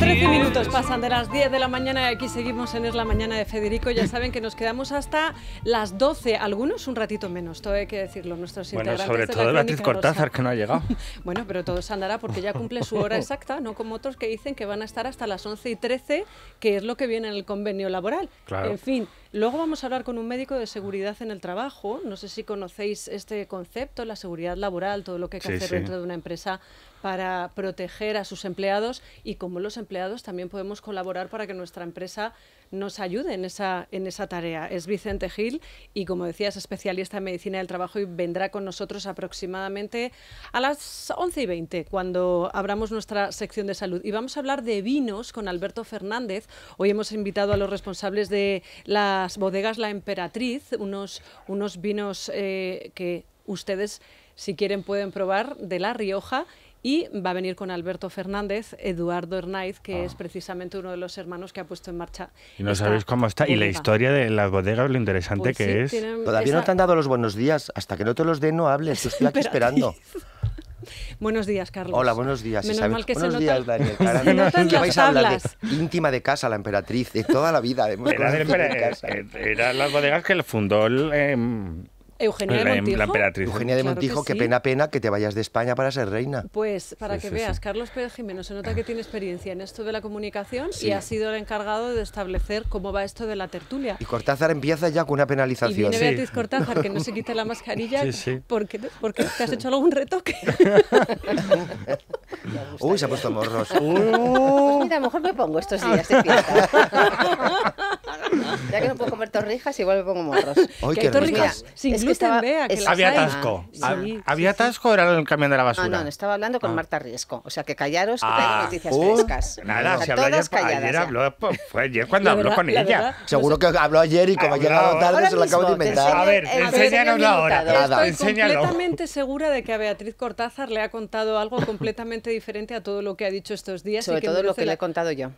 13 minutos pasan de las 10 de la mañana y aquí seguimos en Es la Mañana de Federico. Ya saben que nos quedamos hasta las 12, algunos un ratito menos, todo hay que decirlo. Nuestros bueno, sobre todo de Beatriz Cortázar, que no ha llegado. bueno, pero todo se andará porque ya cumple su hora exacta, no como otros que dicen que van a estar hasta las 11 y 13, que es lo que viene en el convenio laboral. Claro. En fin, Luego vamos a hablar con un médico de seguridad en el trabajo. No sé si conocéis este concepto, la seguridad laboral, todo lo que hay que hacer dentro de una empresa para proteger a sus empleados y cómo los empleados también podemos colaborar para que nuestra empresa nos ayude en esa, en esa tarea. Es Vicente Gil y, como decía, es especialista en medicina del trabajo y vendrá con nosotros aproximadamente a las 11 y 20 cuando abramos nuestra sección de salud. Y vamos a hablar de vinos con Alberto Fernández. Hoy hemos invitado a los responsables de las bodegas La Emperatriz, unos, unos vinos eh, que ustedes, si quieren, pueden probar de La Rioja y va a venir con Alberto Fernández, Eduardo Hernández, que ah. es precisamente uno de los hermanos que ha puesto en marcha. Y no sabéis cómo está. Y la historia de las bodegas, lo interesante pues que es. Todavía no te han dado los buenos días. Hasta que no te los den, no hables. estoy aquí esperando. Buenos días, Carlos. Hola, buenos días. Menos mal que buenos días, que vais a hablar íntima de casa, la emperatriz, de toda la vida. era, de, eh, eh, era las bodegas que fundó el, em, Eugenia de Montijo. Eugenia Montijo, que, pena, pena que te vayas de España para ser reina. Pues para que veas, Carlos Pérez Jiménez se nota que tiene experiencia en esto de la comunicación y ha sido el encargado de establecer cómo va esto de la tertulia. Y Cortázar empieza ya con una penalización. Y viene Beatriz Cortázar, que no se quite la mascarilla. porque porque ¿Te has hecho algún retoque? Uy, se ha puesto morros. Uh. Pues mira, a lo mejor me pongo estos días de fiesta. ya que no puedo comer torrijas, igual me pongo morros. Ay, qué, torrijas? estaba, había atasco. Ah, ¿Había atasco era el camión de la basura? No, no, estaba hablando con ah. Marta Riesco. O sea, que callaros, que ah, noticias uh, frescas. Nada, si habló ayer, pues, fue ayer cuando habló con ella. Seguro que habló ayer y como ha llegado tarde se lo acabo de inventar. A ver, enséñanos ahora. hora. Estoy completamente segura de que a Beatriz Cortázar le ha contado algo completamente diferente a todo lo que ha dicho estos días. Sobre todo lo que le he contado yo.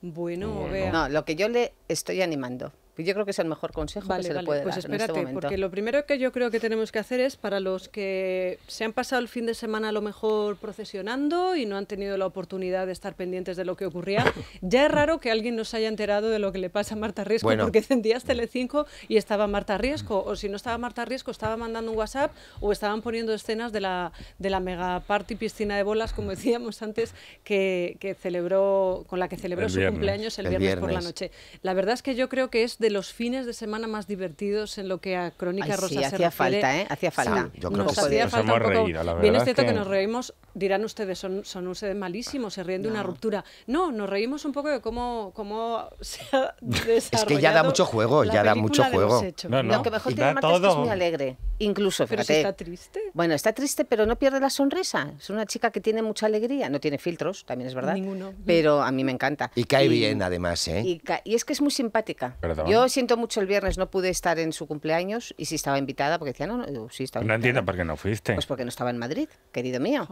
Bueno, vea. No, lo que yo le estoy animando. Yo creo que es el mejor consejo que se le puede pues dar en este momento. Porque lo primero que yo creo que tenemos que hacer es para los que se han pasado el fin de semana a lo mejor procesionando y no han tenido la oportunidad de estar pendientes de lo que ocurría, ya es raro que alguien nos haya enterado de lo que le pasa a Marta Riesco, porque encendías Telecinco y estaba Marta Riesco, o si no estaba Marta Riesco, estaba mandando un WhatsApp o estaban poniendo escenas de la, de la mega party piscina de bolas, como decíamos antes, que, que celebró, con la que celebró su cumpleaños el, viernes, viernes por la noche. La verdad es que yo creo que es de de los fines de semana más divertidos en lo que a Crónica Rosa se hacía refiere. falta, ¿eh? Hacía falta. yo creo nos que hemos Reído, la verdad Bien es cierto que nos reímos dirán ustedes, son, son ustedes malísimos, se ríen de una ruptura. No, nos reímos un poco de cómo, cómo se ha desarrollado Es que ya da mucho juego, ya da mucho juego. No, no. Lo que mejor tiene Marta es muy alegre, incluso, fíjate. si está triste. Bueno, está triste, pero no pierde la sonrisa. Es una chica que tiene mucha alegría, no tiene filtros, también es verdad. Ninguno. Pero a mí me encanta. Y cae bien, además, ¿eh? Y, es que es muy simpática. Yo siento mucho el viernes, no pude estar en su cumpleaños y si estaba invitada, porque decía, no, no, sí estaba No entiendo por qué no fuiste. Pues porque no estaba en Madrid, querido mío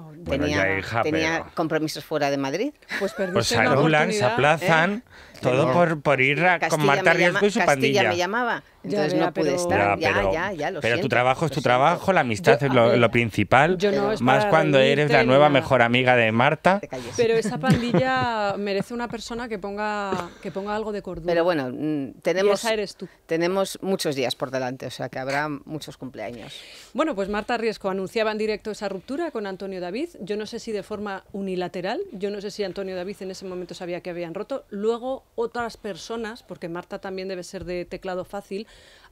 tenía, compromisos fuera de Madrid. Pues, pues anulan, se ¿eh? aplazan, todo por, por ir con Marta Riesgo y su pandilla. me llamaba, entonces no pude estar. Ya, pero, ya, pero tu trabajo es tu trabajo, la amistad es lo, principal. más cuando eres la nueva mejor amiga de Marta. Pero esa pandilla merece una persona que ponga, que ponga algo de cordura. Pero bueno, mm, tenemos, tú. tenemos muchos días por delante, o sea que habrá muchos cumpleaños. Bueno, pues Marta Riesco anunciaba en directo esa ruptura con Antonio David. Yo no sé si de forma unilateral, yo no sé si Antonio David en ese momento sabía que habían roto. Luego otras personas, porque Marta también debe ser de teclado fácil,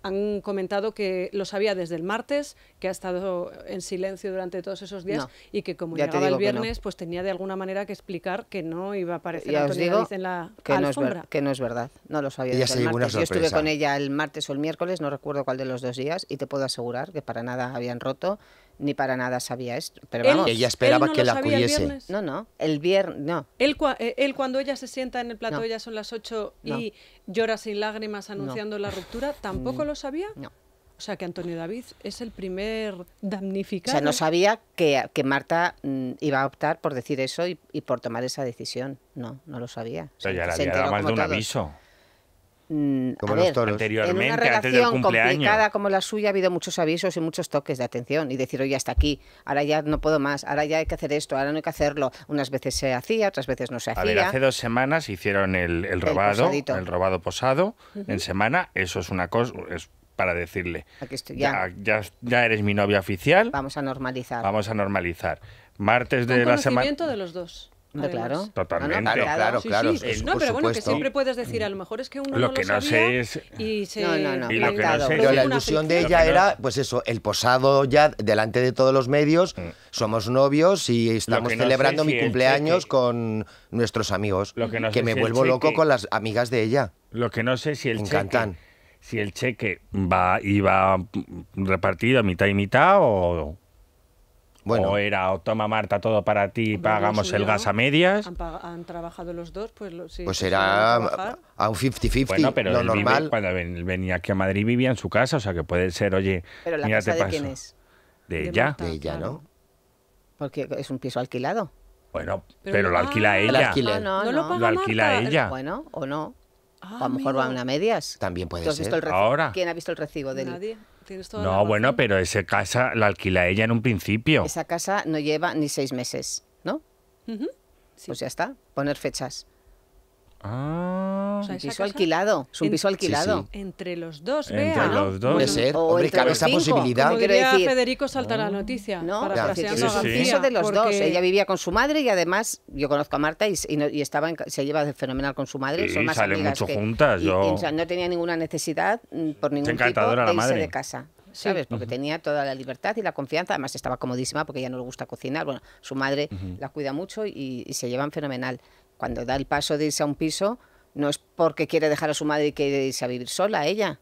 han comentado que lo sabía desde el martes, que ha estado en silencio durante todos esos días y que como llegaba el viernes, pues tenía de alguna manera que explicar que no iba a aparecer ya os digo en la que No es que no es verdad, no lo sabía desde el martes. Yo estuve con ella el martes o el miércoles, no recuerdo cuál de los dos días, y te puedo asegurar que para nada habían roto ni para nada sabía esto. Pero vamos, él, ella esperaba que la acudiese. No, no, el viernes, no. Eh, él, cuando ella se sienta en el plato, ya son las 8 y llora sin lágrimas anunciando la ruptura, ¿tampoco mm, lo sabía? No. O sea que Antonio David es el primer damnificado. O sea, no sabía que, que Marta mm, iba a optar por decir eso y, por tomar esa decisión. No, no lo sabía. O sea, ya, era más de un aviso. Mm, como a ver, anteriormente, en una relación complicada como la suya ha habido muchos avisos y muchos toques de atención y decir, oye, hasta aquí, ahora ya no puedo más, ahora ya hay que hacer esto, ahora no hay que hacerlo. Unas veces se hacía, otras veces no se hacía. hace dos semanas hicieron el, robado, el, robado posado en semana, eso es una cosa, es para decirle, ya. Ya, eres mi novia oficial. Vamos a normalizar. Vamos a normalizar martes de la semana. de los dos claro. Totalmente. Ah, claro, claro, pero bueno, que siempre puedes decir, a lo mejor es que uno lo no que lo no sé es... No, no, no Pero la ilusión de ella era, pues eso, el posado ya delante de todos los medios, mm. somos novios y estamos celebrando mi cumpleaños con nuestros amigos. Lo que, que me vuelvo loco con las amigas de ella. Lo que no sé si el cheque... Si el cheque va, iba repartido a mitad y mitad o bueno. O era, o oh, toma Marta todo para ti pagamos el gas a medias. Han, trabajado los dos, pues sí. Pues era a, un 50-50, lo normal. cuando venía aquí a Madrid vivía en su casa, o sea que puede ser, oye, pero la mira, casa te de quién es? De, ella. de ella, ¿no? Porque es un piso alquilado. Bueno, pero, lo alquila ella. no, no, no, lo, alquila ella. Bueno, o no o ah, a lo mejor van a medias. También puede ser. el Ahora. ¿Quién ha visto el recibo de Nadie. no, bueno, pero esa casa la alquila ella en un principio. Esa casa no lleva ni seis meses, ¿no? sí. Pues ya está, poner fechas. Ah, un piso alquilado. Es un piso alquilado. Entre los dos, Entre los dos. Puede ser. esa posibilidad. Como diría Federico salta la oh, noticia. No, para piso de los dos. Ella vivía con su madre y además yo conozco a Marta y, y, estaba se lleva fenomenal con su madre. salen mucho juntas. no tenía ninguna necesidad mm, por ningún tipo de irse de casa. ¿sabes? Porque tenía toda la libertad y la confianza. Además, estaba comodísima porque ella no le gusta cocinar. Bueno, su madre la cuida mucho y, se llevan fenomenal cuando da el paso de irse a un piso, no es porque quiere dejar a su madre y quiere irse a vivir sola ella.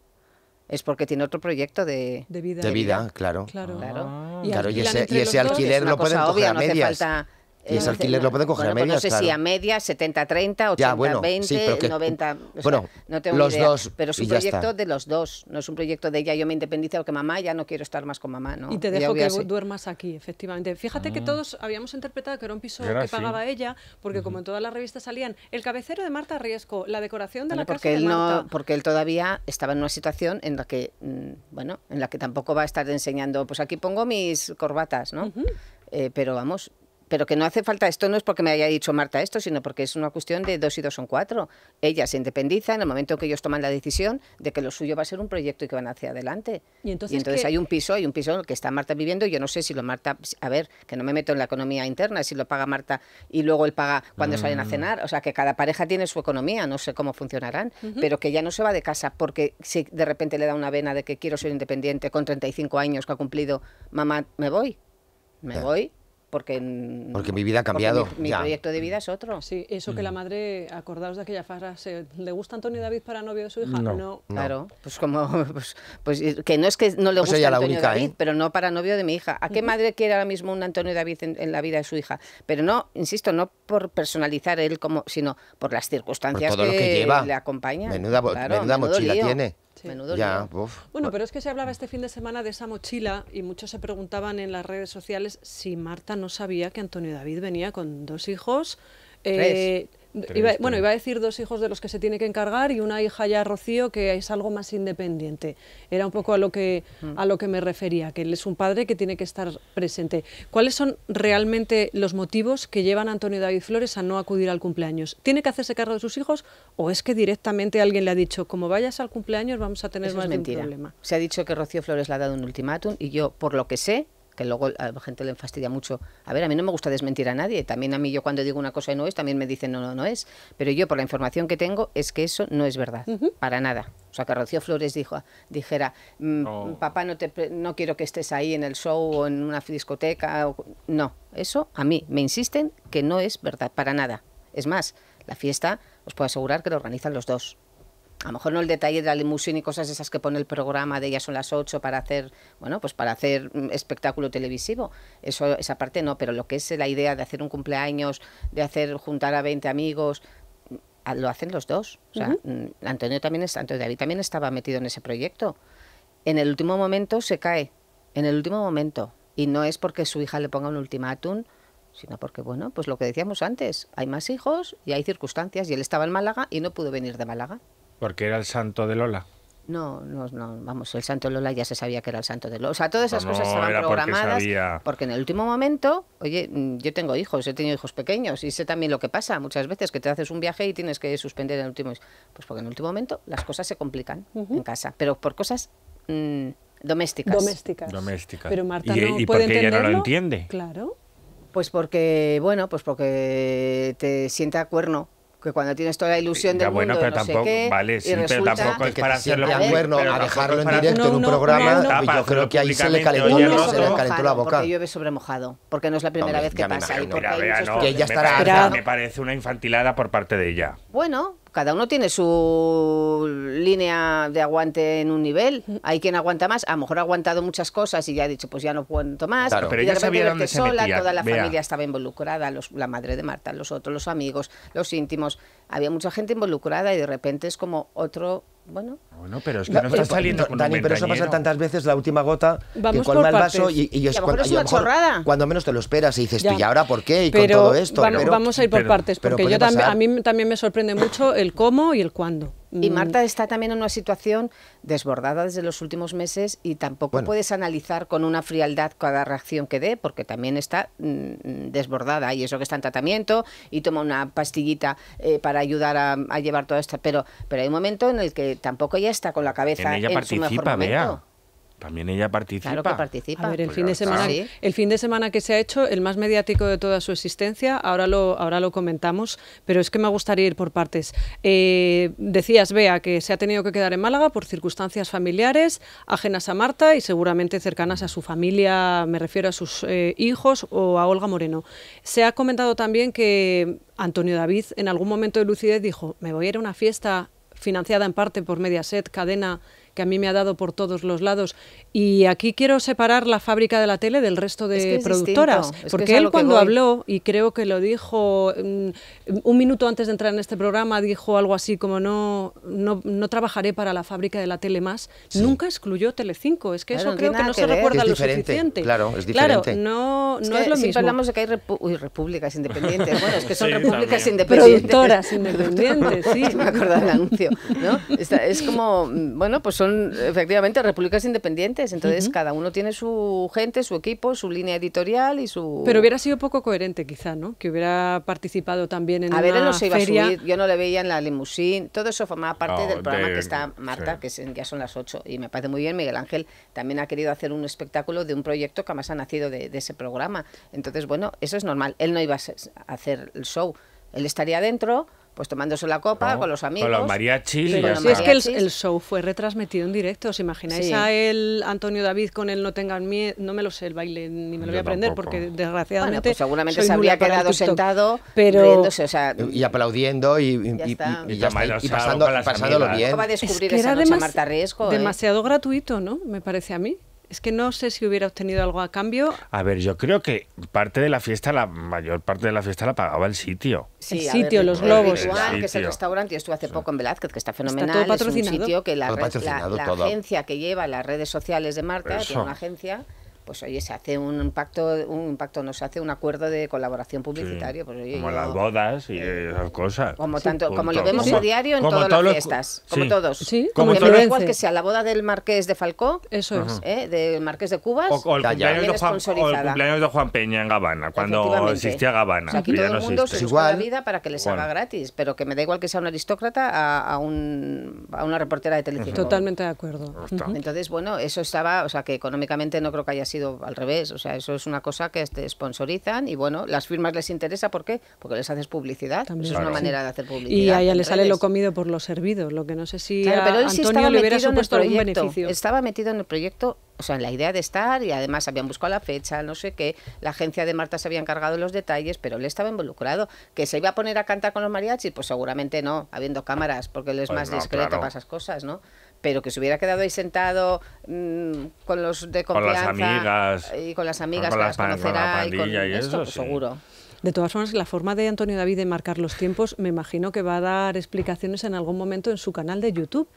Es porque tiene otro proyecto de, vida. claro. Claro. Ah. Y, ese, alquiler lo puede coger a y ese eh, alquiler lo puede coger a medias. no sé si a media, 70-30, 80-20, 90. Bueno, no tengo los dos. Pero es un proyecto de los dos, no es un proyecto de ella. yo me independizo que mamá ya no quiero estar más con mamá. ¿no? Y te dejo que duermas aquí, efectivamente. Fíjate que mm. todos habíamos interpretado que era un piso que pagaba ella, porque como en todas las revistas salían, el cabecero de Marta Riesco, la decoración de la casa porque de él No, porque él todavía estaba en una situación en la que, mm, bueno, en la que tampoco va a estar enseñando, pues aquí pongo mis corbatas, ¿no? Eh, pero vamos, pero que no hace falta, esto no es porque me haya dicho Marta esto, sino porque es una cuestión de dos y dos son cuatro. Ella se independiza en el momento que ellos toman la decisión de que lo suyo va a ser un proyecto y que van hacia adelante. Y entonces, hay un piso, hay un piso en el que está Marta viviendo, y yo no sé si lo Marta, a ver, que no me meto en la economía interna, si lo paga Marta y luego él paga cuando salen a mm. cenar, o sea que cada pareja tiene su economía, no sé cómo funcionarán, pero que ya no se va de casa porque si de repente le da una vena de que quiero ser independiente con 35 años que ha cumplido, mamá, me voy, me voy porque, porque mi vida ha cambiado. Mi, proyecto de vida es otro. Sí, eso que la mm. madre, acordaos de aquella frase, ¿le gusta Antonio David para novio de su hija? No. no. Claro, pues como, pues, pues, eh, que no es que no le pues guste Antonio David, ¿eh? pero no para novio de mi hija. ¿A qué madre quiere ahora mismo un Antonio David en, la vida de su hija? Pero no, insisto, no por personalizar él como, sino por las circunstancias que, lleva. le acompañan. Menuda, menuda mochila tiene. Menudo Bueno, pero es que se hablaba este fin de semana de esa mochila y muchos se preguntaban en las redes sociales si Marta no sabía que Antonio David venía con dos hijos. Eh, bueno, iba a decir dos hijos de los que se tiene que encargar y una hija ya Rocío que es algo más independiente. Era un poco a lo que a lo que me refería, que él es un padre que tiene que estar presente. ¿Cuáles son realmente los motivos que llevan a Antonio David Flores a no acudir al cumpleaños? ¿Tiene que hacerse cargo de sus hijos o es que directamente alguien le ha dicho, como vayas al cumpleaños vamos a tener más mentira. problema? Se ha dicho que Rocío Flores le ha dado un ultimátum y yo, por lo que sé, que luego a la gente le fastidia mucho. A ver, a mí no me gusta desmentir a nadie. También a mí yo cuando digo una cosa y no es, también me dicen no, no, no es. Pero yo por la información que tengo es que eso no es verdad, para nada. O sea, que Rocío Flores dijo, dijera, mm, papá, no, te, no quiero que estés ahí en el show o en una discoteca. No, eso a mí me insisten que no es verdad, para nada. Es más, la fiesta os puedo asegurar que lo organizan los dos a lo mejor no el detalle de la limusina y cosas esas que pone el programa de ya son las ocho para hacer, bueno, pues para hacer mm, espectáculo televisivo. Eso, esa parte no, pero lo que es la idea de hacer un cumpleaños, de hacer juntar a 20 amigos, mm, lo hacen los dos. Mm, Antonio también Antonio David también estaba metido en ese proyecto. En el último momento se cae, en el último momento. Y no es porque su hija le ponga un ultimátum, sino porque, bueno, pues lo que decíamos antes, hay más hijos y hay circunstancias. Y él estaba en Málaga y no pudo venir de Málaga. Porque era el santo de Lola. No, no, no, vamos, el santo de Lola ya se sabía que era el santo de Lola. O sea, todas esas cosas estaban programadas. Porque, en el último momento, oye, yo tengo hijos, he tenido hijos pequeños y sé también lo que pasa muchas veces, que te haces un viaje y tienes que suspender en el último. Pues porque en el último momento las cosas se complican en casa, pero por cosas mm, domésticas. Domésticas. Domésticas. Pero Marta no e- puede ella no lo entiende. Claro. Pues porque, bueno, pues porque te sienta cuerno que cuando tienes toda la ilusión eh, del bueno, pero tampoco, sé qué, vale, sí, pero tampoco es para hacerlo a, ver, a dejarlo en directo en un programa, yo creo que ahí se le calentó, se le calentó la boca. Porque llueve sobre mojado, porque no es la primera vez que pasa y porque que ella estará me parece una infantilada por parte de ella. Bueno, cada uno tiene su línea de aguante en un nivel. Hay quien aguanta más, a lo mejor ha aguantado muchas cosas y ya ha dicho, pues ya no cuento más. pero de ella sola, toda la familia estaba involucrada, la madre de Marta, los otros, los amigos, los íntimos. Había mucha gente involucrada y de repente es como otro, bueno, bueno, pero es que no, está eh, saliendo Dani, pero eso pasa tantas veces, la última gota que colma el vaso y, y, cuando, es una cuando menos te lo esperas y dices, y ahora por qué? Y pero, con todo esto. Vamos, pero, vamos a ir por partes, porque yo a mí también me sorprende mucho el cómo y el cuándo. Y mm. Marta está también en una situación desbordada desde los últimos meses y tampoco puedes analizar con una frialdad cada reacción que dé, porque también está mm, desbordada y eso que está en tratamiento y toma una pastillita eh, para ayudar a, llevar todo esto. Pero, pero hay un momento en el que tampoco ya está con la cabeza en, ella participa, su También ella participa. Claro que participa. A ver, el, pues fin de semana, el fin de semana que se ha hecho, el más mediático de toda su existencia, ahora lo, ahora lo comentamos, pero es que me gustaría ir por partes. Eh, decías, Bea, que se ha tenido que quedar en Málaga por circunstancias familiares, ajenas a Marta y seguramente cercanas a su familia, me refiero a sus eh, hijos o a Olga Moreno. Se ha comentado también que Antonio David en algún momento de lucidez dijo, me voy a ir a una fiesta financiada en parte por Mediaset, cadena que a mí me ha dado por todos los lados. Y aquí quiero separar la fábrica de la tele del resto de productoras, porque él cuando habló, y creo que lo dijo mm, un minuto antes de entrar en este programa, dijo algo así como no, no, no trabajaré para la fábrica de la tele más, nunca excluyó Telecinco, es que eso creo que no se recuerda lo suficiente. Claro, es diferente. Claro, no, no es, lo mismo. hablamos de que hay repúblicas independientes, bueno, es que son repúblicas independientes. Productoras independientes, sí. Me acuerdo del anuncio, ¿no? es como, mm, bueno, pues son efectivamente repúblicas independientes, entonces cada uno tiene su gente, su equipo, su línea editorial y su... Pero hubiera sido poco coherente quizá, ¿no? Que hubiera participado también en a ver, él no se iba a subir, yo no le veía en la limusín, todo eso formaba parte del programa que está Marta, que es, ya son las 8 y me parece muy bien, Miguel Ángel también ha querido hacer un espectáculo de un proyecto que además ha nacido de, de ese programa, entonces bueno, eso es normal, él no iba a hacer el show, él estaría dentro pues tomándose la copa con los amigos. Con los mariachis. es que el, show fue retransmitido en directo. ¿Os imagináis a él, Antonio David, con el No tengan miedo? No me lo sé el baile, ni me lo voy a aprender, porque desgraciadamente. Pues seguramente se habría quedado sentado pero... y aplaudiendo y, pasando, pasándolo bien. es que era eh? Demasiado gratuito, ¿no? Me parece a mí. Es que no sé si hubiera obtenido algo a cambio. A ver, yo creo que parte de la fiesta, la mayor parte de la fiesta la pagaba el sitio. el sitio, los globos. que es el restaurante, yo estuve hace poco en Velázquez, que está fenomenal. Es un sitio que la, agencia que lleva las redes sociales de Marta, Eso. tiene una agencia pues oye, se hace un pacto, un pacto, no se hace un acuerdo de colaboración publicitaria. Pues, como las bodas y eh, esas cosas. Como tanto, como lo vemos a diario en todas las fiestas, como todos. Sí, como da igual que sea la boda del Marqués de Falcó, eso es, ¿eh? del Marqués de Cubas, o, el cumpleaños de Juan, Peña en Gabana, cuando existía Gabana. aquí todo el mundo se la vida para que les haga gratis, pero que me da igual que sea un aristócrata a, a una reportera de televisión Totalmente de acuerdo. Entonces, bueno, eso estaba, o sea, que económicamente no creo que haya sido sido al revés. O sea, eso es una cosa que este sponsorizan y bueno, las firmas les interesa. ¿Por Porque les haces publicidad. es una manera de hacer publicidad. Y a ella le sale lo comido por lo servido, lo que no sé si Antonio le hubiera supuesto algún beneficio. Estaba metido en el proyecto o sea, en la idea de estar y además habían buscado la fecha, no sé qué, la agencia de Marta se había encargado de los detalles, pero él estaba involucrado. ¿Que se iba a poner a cantar con los mariachis? Pues seguramente no, habiendo cámaras, porque él es pues más discreto para esas cosas, ¿no? pero que se hubiera quedado ahí sentado mm, con los de confianza. las amigas. Y con las amigas que las conocerá. y, seguro. De todas formas, la forma de Antonio David de marcar los tiempos, me imagino que va a dar explicaciones en algún momento en su canal de YouTube,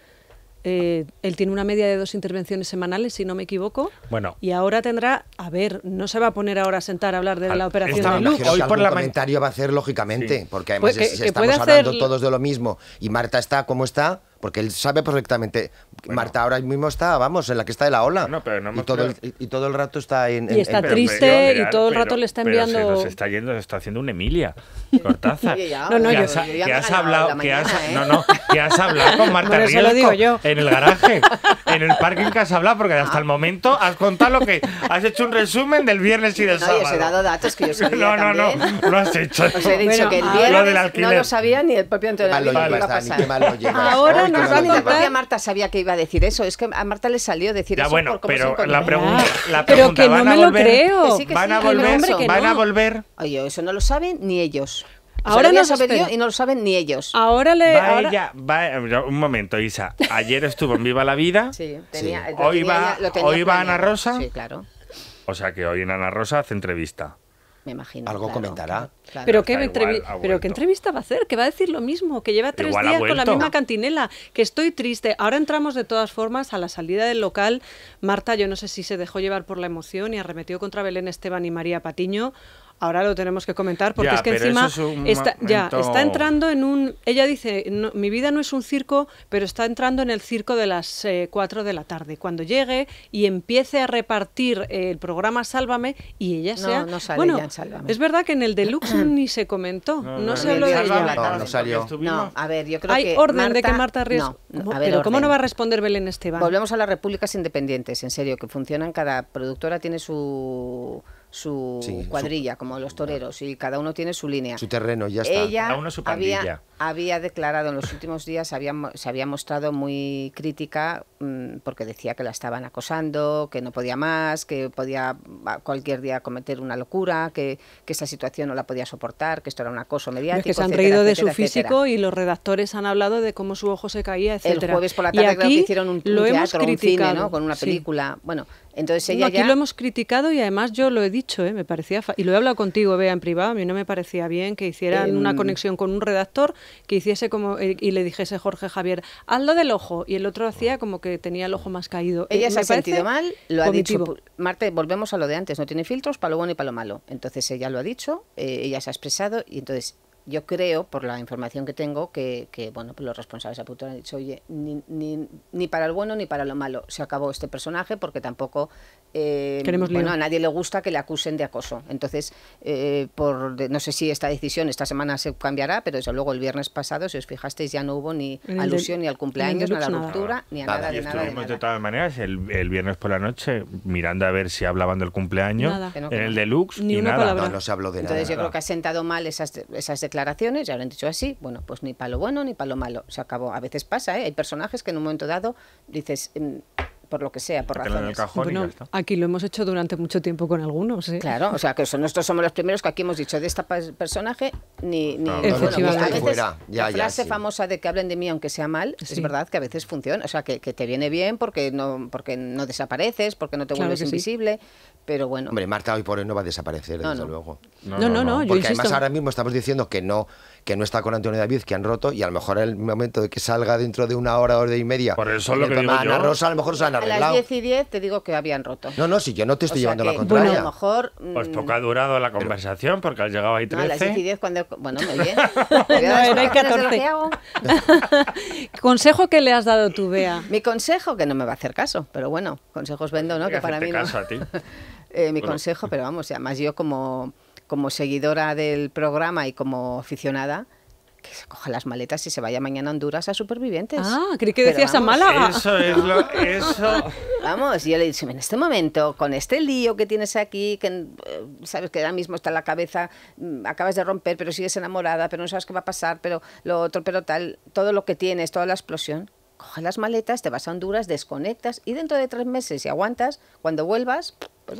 eh, él tiene una media de dos intervenciones semanales, si no me equivoco. Bueno. Y ahora tendrá, a ver, no se va a poner ahora a sentar a hablar de ah, la operación de luz. Hoy por comentario va a hacer lógicamente, porque pues además estamos hablando todos de lo mismo y Marta está como está, porque él sabe perfectamente Marta ahora mismo está, vamos, en la que está de la ola. y, todo el, y, todo el rato está en. y está triste y todo el rato le está enviando. Pero se está yendo, se está haciendo una Emilia Cortaza. no, no, que has, yo, has hablado, que has, no, no, que has hablado con Marta digo yo. en el garaje, en el parking que has hablado, porque hasta ah. el momento has contado lo que has hecho un resumen del viernes y del no, sábado. No, he dado datos que yo sabía No, no, no, lo has hecho. Os he dicho que el viernes no lo sabía ni el propio Antonio. de Ahora nos va a contar. Marta sabía que iba decir eso. Es que a Marta le salió decir eso. bueno, pero la pregunta, pero que ¿van no a lo creo. van a volver, Oye, eso no lo saben ni ellos. Ahora no lo y no lo saben ni ellos. Ahora le. Va un momento, Isa. Ayer estuvo en Viva la Vida. Hoy, va, hoy va Ana Rosa. claro. O sea que hoy en Ana Rosa hace entrevista. Me imagino. Algo comentará. Pero, qué, entrevista va a hacer, que va a decir lo mismo, que lleva tres días con la misma cantinela, que estoy triste. Ahora entramos de todas formas a la salida del local. Marta, yo no sé si se dejó llevar por la emoción y arremetió contra Belén Esteban y María Patiño ahora lo tenemos que comentar porque es que encima está, ya, está entrando en un... Ella dice, mi vida no es un circo, pero está entrando en el circo de las 4 eh, de la tarde. Cuando llegue y empiece a repartir eh, el programa Sálvame y ella sea... No, Es verdad que en el deluxe ni se comentó, no, se habló de ella. No, salió. No, a ver, yo creo Hay orden de que Marta pero ¿cómo no va a responder Belén Esteban? Volvemos a las repúblicas independientes, en serio, que funcionan, cada productora tiene su su cuadrilla, como los ah. toreros, y cada uno tiene su línea. Su terreno, ya está. Ella cada uno su había declarado en los últimos días, se había mostrado muy crítica mm, porque decía que la estaban acosando, que no podía más, que podía cualquier día cometer una locura, que, que esta situación no la podía soportar, que esto era un acoso mediático. que se han reído de su físico y los redactores han hablado de cómo su ojo se caía, etcétera. El jueves por la tarde hicieron un, lo con una película. Bueno, entonces ella aquí lo hemos criticado y además yo lo he dicho, ¿eh? me parecía y lo he hablado contigo, Bea, en privado, a mí no me parecía bien que hicieran una conexión con un redactor que hiciese como eh, y le dijese Jorge Javier, hazlo del ojo, y el otro hacía como que tenía el ojo más caído. Eh, ella se ha sentido mal, lo ha dicho. Marte, volvemos a lo de antes, no tiene filtros para lo bueno y para lo malo. Entonces ella lo ha dicho, eh, ella se ha expresado, y entonces yo creo, por la información que tengo, que, que bueno, pues los responsables apuntaron han dicho, oye, ni, ni, ni, para el bueno ni para lo malo se acabó este personaje porque tampoco eh, bueno, a nadie le gusta que le acusen de acoso. Entonces, eh, por no sé si esta decisión esta semana se cambiará, pero desde luego el viernes pasado, si os fijasteis, ya no hubo ni alusión ni al cumpleaños, ni a la ruptura, ni a nada, de y nada. De, de todas maneras el, el, viernes por la noche mirando a ver si hablaban del cumpleaños, en el deluxe, ni y nada. de Entonces, Entonces yo creo que ha sentado mal esas, esas declaraciones declaraciones, ya lo han dicho así, bueno, pues ni para lo bueno ni para lo malo, se acabó. A veces pasa, ¿eh? hay personajes que en un momento dado dices, mm, por lo que sea, por razones. aquí lo hemos hecho durante mucho tiempo con algunos. ¿eh? Claro, o sea, que son, nosotros somos los primeros que aquí hemos dicho de este personaje ni... la frase famosa de que hablen de mí aunque sea mal, es verdad que a veces funciona, o sea, que, te viene bien porque no, porque no desapareces, porque no te vuelves invisible, pero bueno... Hombre, Marta hoy por hoy no va a desaparecer, desde luego. No, no, no. porque además ahora mismo estamos diciendo que no que no está con Antonio David, que han roto, y a lo mejor en el momento de que salga dentro de una hora, hora y media, Por eso lo que digo Ana yo. Rosa, a lo mejor se han arreglado. A las 10 y 10 te digo que habían roto. No, no, si yo no te estoy llevando la contraria. Bueno, a lo mejor... Pues mm, poco ha durado la conversación, porque has llegado ahí 13. No, a las 10 y 10 cuando... Bueno, muy bien. no, era 14. Consejo que le has dado tú, Bea. Mi consejo, que no me va a hacer caso, pero bueno, consejos vendo, ¿no? Que para mí no. Caso a ti. Eh, mi consejo, pero vamos, además yo como como seguidora del programa y como aficionada, que se coja las maletas y se vaya mañana a Honduras a supervivientes. Ah, creí que decías a Málaga. Eso es lo, eso. Vamos, yo le dije, en este momento, con este lío que tienes aquí, que eh, sabes que ahora mismo está en la cabeza, mm, acabas de romper, pero sigues enamorada, pero no sabes qué va a pasar, pero lo otro, pero tal, todo lo que tienes, toda la explosión, coja las maletas, te vas a Honduras, desconectas y dentro de tres meses, si aguantas, cuando vuelvas, pues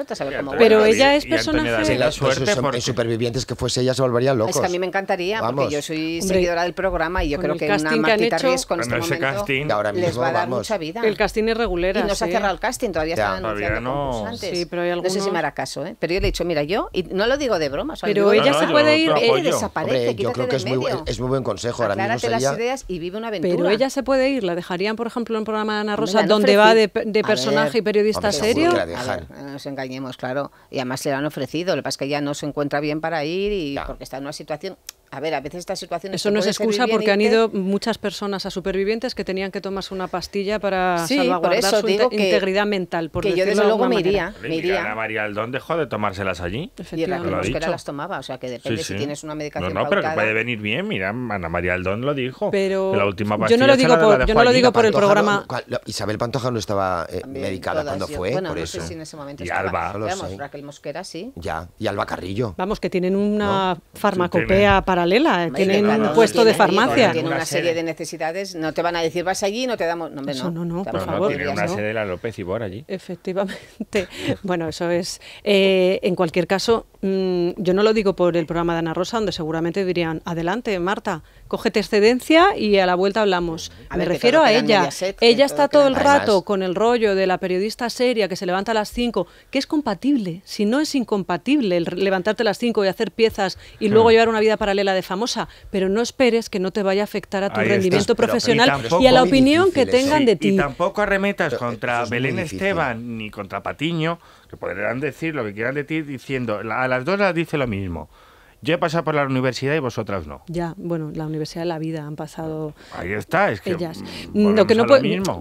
pero ella es personaje. de la suerte supervivientes que fuese ella se volverían locos. Es que a mí me encantaría, porque yo soy seguidora del programa y yo creo que una Martita hecho... con este momento casting. ahora mismo, les va a dar vamos. mucha vida. El casting es regular. Y no se ha cerrado el casting, todavía están no. Sí, pero hay No sé si me hará caso, ¿eh? pero yo le he dicho, mira, yo, y no lo digo de broma, pero ella se puede ir, desaparece. Yo creo que es muy, buen consejo. Ahora mismo las ideas y vive una aventura. Pero ella se puede ir, la dejarían, por ejemplo, en el programa de Ana Rosa, donde va de personaje y periodista serio engañemos, claro. Y además le han ofrecido, lo que pasa es que ya no se encuentra bien para ir y porque está en una situación a ver, a veces estas situaciones... Eso no es excusa porque han ido muchas personas a supervivientes que tenían que tomarse una pastilla para salvaguardar su integridad mental, Porque que yo desde luego me iría, me María Aldón dejó de tomárselas allí. Y pues la las tomaba, o sea que depende si tienes una medicación No, no, pero puede venir bien, mira, Ana María Aldón lo dijo. Pero la última yo no lo digo por, yo no lo digo por el programa... Isabel Pantoja no estaba eh, medicada cuando fue, por eso. Y Alba. Raquel Mosquera, sí. Ya, y Alba Carrillo. Vamos, que tienen una farmacopea para tienen un puesto de farmacia. tiene una serie de necesidades, no te van a decir, vas allí no te damos... No, no, no, por favor. Tiene una sede de la López y por allí. Efectivamente. Bueno, eso es... Eh, en cualquier caso, Mm, yo no lo digo por el programa de Ana Rosa, donde seguramente dirían, adelante, Marta, cógete excedencia y a la vuelta hablamos. Me refiero a ella. ella está todo, el rato con el rollo de la periodista seria que se levanta a las 5, que es compatible, si no es incompatible el levantarte a las 5 y hacer piezas y luego hmm. llevar una vida paralela de famosa, pero no esperes que no te vaya a afectar a tu rendimiento profesional y, a la opinión que tengan de ti. Y, tampoco arremetas contra Belén Esteban ni contra Patiño podrán decir lo que quieran de ti diciendo, a las dos las dice lo mismo. Yo he pasado por la universidad y vosotras no. Ya, bueno, la universidad de la vida han pasado. Ahí está, es que. Ellas. Mm,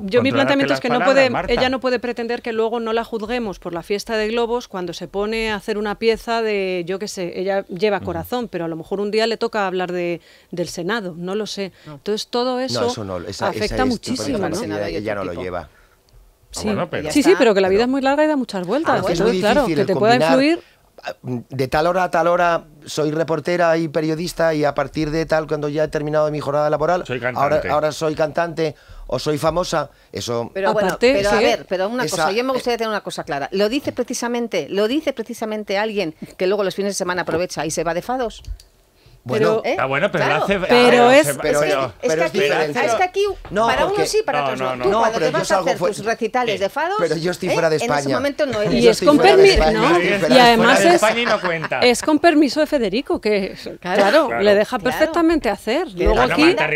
yo mi planteamiento es que no puede, ella no puede pretender que luego no la juzguemos por la fiesta de globos cuando se pone a hacer una pieza de, yo qué sé, ella lleva corazón, pero a lo mejor un día le toca hablar de, del Senado, no lo sé. Entonces todo eso, no, afecta muchísimo. ¿no? ella no lo lleva. Ah, sí, sí, pero que la vida es muy larga y da muchas ah, vueltas. claro, que te pueda influir ah, de tal hora a tal hora soy reportera y periodista y a partir de tal, cuando ya he terminado mi jornada laboral, ahora, soy cantante o soy famosa, eso... Pero pero a ver, pero una cosa, yo me eh, gustaría tener una cosa clara. Lo dice precisamente, lo dice precisamente alguien que luego los fines de semana aprovecha y se va de fados. Bueno, pero, ¿eh? bueno, pero lo hace. Pero es, pero, es, que, aquí, para uno sí, para otros no. no, no. Tú, cuando te vas a hacer tus recitales de fados, pero yo estoy ¿eh? fuera de España. En ese momento no Y es con permiso, ¿no? Y además es, es con permiso de Federico, que claro, le deja perfectamente hacer. Luego aquí Marta,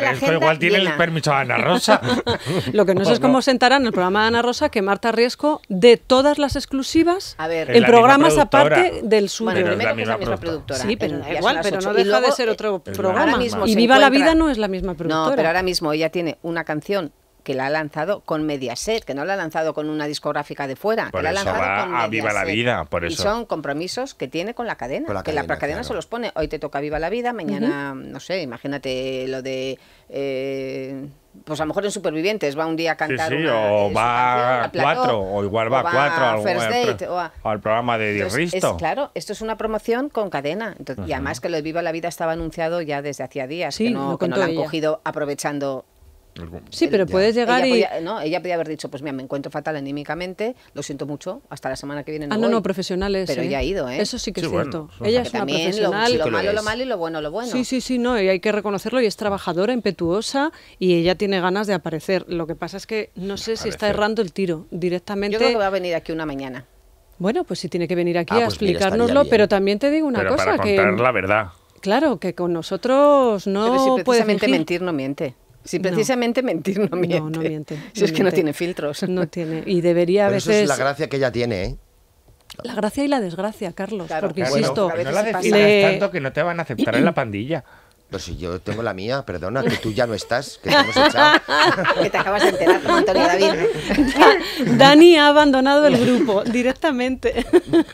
Riesco igual tiene el permiso de Ana Rosa. Lo que no sé es cómo sentarán en el programa de Ana Rosa que Marta Riesco de todas las exclusivas en programas aparte del suyo. Bueno, es la misma productora. Sí, pero igual, no deja de ser eh, otro programa. mismo y Viva la Vida no es la misma productora. No, pero ahora mismo ella tiene una canción que la ha lanzado con Mediaset, que no la ha lanzado con una discográfica de fuera, la ha lanzado con a Viva la Vida, por Y son compromisos que tiene con la cadena, que la cadena se los pone. Hoy te toca Viva la Vida, mañana, no sé, imagínate lo de... Eh, pues a lo mejor en Supervivientes va un día a cantar sí, sí, o eh, va a cuatro o igual va a cuatro al, First eh, Date, al, al programa de dios Risto claro esto es una promoción con cadena y además que lo de Viva la Vida estaba anunciado ya desde hacía días que no, lo han cogido aprovechando Sí, pero puedes llegar y... no, ella podía haber dicho, pues mira, me encuentro fatal anímicamente, lo siento mucho, hasta la semana que viene no Ah, no, no, profesionales. Pero eh. ella ha ido, ¿eh? Eso sí que es cierto. ella es una profesional. Lo, malo, lo malo y lo bueno, lo bueno. Sí, sí, sí, no, y hay que reconocerlo, y es trabajadora, impetuosa, y ella tiene ganas de aparecer. Lo que pasa es que no sé si está errando el tiro directamente. Yo creo que va a venir aquí una mañana. Bueno, pues sí tiene que venir aquí ah, a pues explicárnoslo, pero también te digo una cosa. Para contar que, la verdad. Claro, que con nosotros no pero puede mentir no miente. Si precisamente mentir no miente. No, no miente. si es que no tiene filtros. No tiene. Y debería a veces... eso es la gracia que ella tiene, ¿eh? La gracia y la desgracia, Carlos. porque insisto. no la tanto que no te van a aceptar en la pandilla. Pues si yo tengo la mía, perdona, que tú ya no estás, que te hemos que te acabas de enterar, Antonio David. Dani ha abandonado el grupo directamente.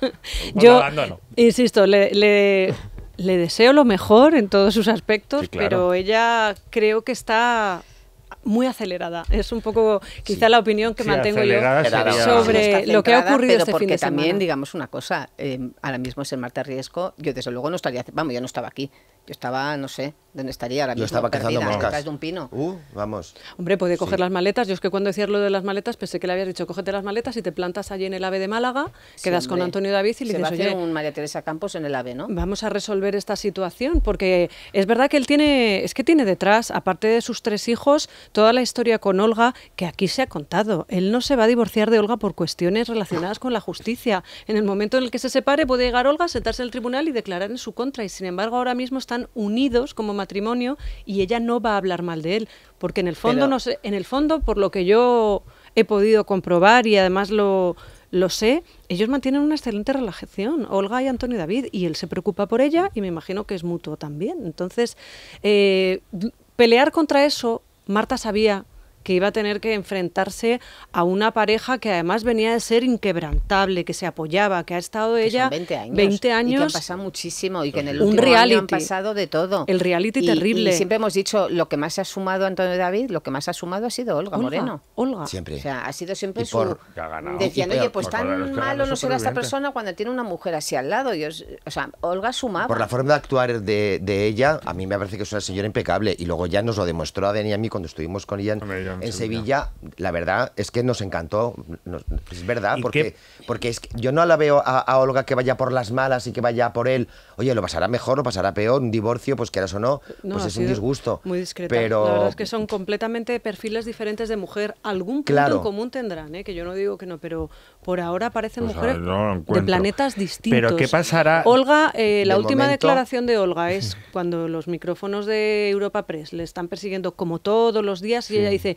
yo, abandono. insisto, le le deseo lo mejor en todos sus aspectos, pero ella creo que está muy acelerada. Es un poco quizá la opinión que mantengo yo sobre lo que ha ocurrido este porque fin de semana. también, digamos una cosa, eh, ahora mismo es el Marta Riesgo, yo desde luego no estaría, vamos, yo no estaba aquí, yo estaba, no sé, ¿dónde estaría ahora mismo? Yo estaba cazando moscas. de un pino. Uh, vamos. Hombre, puede coger las maletas. Yo es que cuando decías lo de las maletas pensé que le habías dicho, cógete las maletas y te plantas allí en el AVE de Málaga, quedas con Antonio David y le Se va a hacer un María Teresa Campos en el AVE, ¿no? Vamos a resolver esta situación porque es verdad que él tiene, es que tiene detrás, aparte de sus tres hijos, toda la historia con Olga que aquí se ha contado. Él no se va a divorciar de Olga por cuestiones relacionadas con la justicia. En el momento en el que se separe puede llegar Olga, sentarse en el tribunal y declarar en su contra y sin embargo ahora mismo están unidos como matrimonio y ella no va a hablar mal de él, porque en el fondo, no sé, en el fondo por lo que yo he podido comprobar y además lo, lo sé, ellos mantienen una excelente relación, Olga y Antonio David, y él se preocupa por ella y me imagino que es mutuo también. Entonces, eh, pelear contra eso, Marta sabía que iba a tener que enfrentarse a una pareja que además venía de ser inquebrantable, que se apoyaba, que ha estado ella 20 años, 20 y que ha pasado muchísimo y que en el último reality, año han pasado de todo. El reality terrible. siempre hemos dicho lo que más se ha sumado Antonio David, lo que más ha sumado ha sido Olga, Moreno. Olga. Siempre. O sea, ha sido siempre por, su decían, oye, pues tan malo no será esta persona cuando tiene una mujer así al lado. o sea, Olga sumaba. Por la forma de actuar de, ella, a mí me parece que es una señora impecable y luego ya nos lo demostró a Dani y a mí cuando estuvimos con ella en, Sevilla, la verdad es que nos encantó. es verdad, porque, porque es que yo no la veo a, Olga que vaya por las malas y que vaya por él. Oye, lo pasará mejor, lo pasará peor, un divorcio, pues quieras o no, pues es un disgusto. Muy discreto. La verdad es que son completamente perfiles diferentes de mujer. Algún punto común tendrán, ¿eh? que yo no digo que no, pero por ahora parecen pues, mujeres de planetas distintos. Pero ¿qué pasará? Olga, eh, la última declaración de Olga es cuando los micrófonos de Europa Press le están persiguiendo como todos los días y ella dice,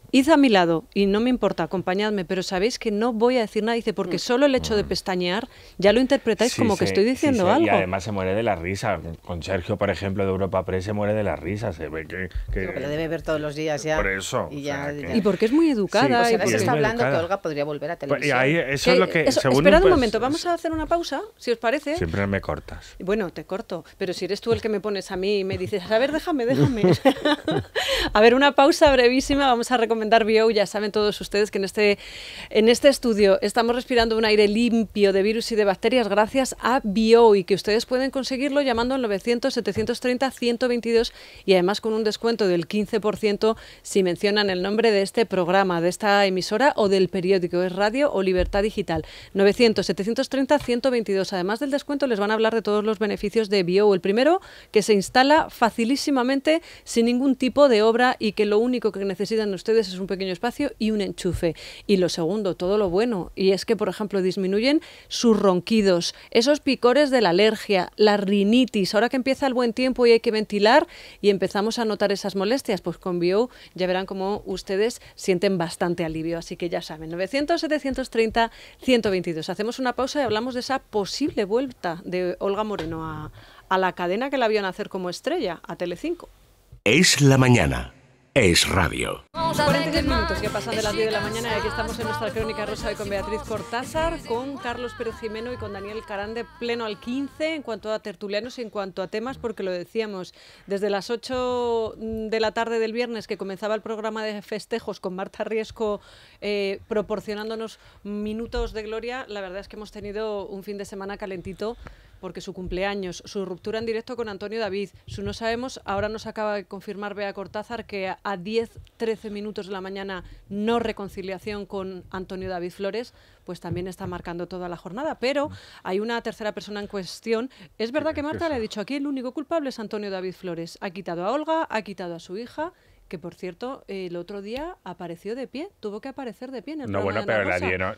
Id a mi lado y no me importa, acompañadme, pero sabéis que no voy a decir nada, dice, porque mm. solo el hecho de mm. pestañear ya lo interpretáis como que estoy diciendo algo. Y además se muere de la risa. Con Sergio, por ejemplo, de Europa Press se muere de la risa. Se ve que. que lo debe ver todos los días ya. Por eso. Y, porque es muy educada. y está hablando que Olga podría volver a televisión. esperad un, pues, momento, vamos a hacer una pausa, si os parece. Siempre me cortas. Bueno, te corto, pero si eres tú el que me pones a mí y me dices, a ver, déjame, déjame. a ver, una pausa brevísima, vamos a recomendar Dar Bio, ya saben todos ustedes que en este, en este estudio estamos respirando un aire limpio de virus y de bacterias gracias a Bio y que ustedes pueden conseguirlo llamando al 900-730-122 y además con un descuento del 15% si mencionan el nombre de este programa, de esta emisora o del periódico, es Radio o Libertad Digital. 900-730-122. Además del descuento les van a hablar de todos los beneficios de Bio. El primero, que se instala facilísimamente sin ningún tipo de obra y que lo único que necesitan ustedes es es un pequeño espacio y un enchufe. Y lo segundo, todo lo bueno. Y es que, por ejemplo, disminuyen sus ronquidos, esos picores de la alergia, la rinitis. Ahora que empieza el buen tiempo y hay que ventilar y empezamos a notar esas molestias, pues con Bio ya verán cómo ustedes sienten bastante alivio. Así que ya saben, 900-730-122. Hacemos una pausa y hablamos de esa posible vuelta de Olga Moreno a, a la cadena que la vio hacer como estrella, a Telecinco. Es la mañana es radio. 43 minutos que pasan de las 10 de la mañana y aquí estamos en nuestra crónica rosa hoy con Beatriz Cortázar, con Carlos Pérez Jimeno y con Daniel Carande, pleno al 15 en cuanto a tertulianos, y en cuanto a temas, porque lo decíamos, desde las 8 de la tarde del viernes que comenzaba el programa de festejos con Marta Riesco eh, proporcionándonos minutos de gloria, la verdad es que hemos tenido un fin de semana calentito porque su cumpleaños, su ruptura en directo con Antonio David, su no sabemos, ahora nos acaba de confirmar Bea Cortázar que a 10, 13 minutos de la mañana no reconciliación con Antonio David Flores, pues también está marcando toda la jornada. Pero hay una tercera persona en cuestión. Es verdad que Marta le ha dicho aquí el único culpable es Antonio David Flores. Ha quitado a Olga, ha quitado a su hija que por cierto, el otro día apareció de pie, tuvo que aparecer de pie en el No, bueno, pero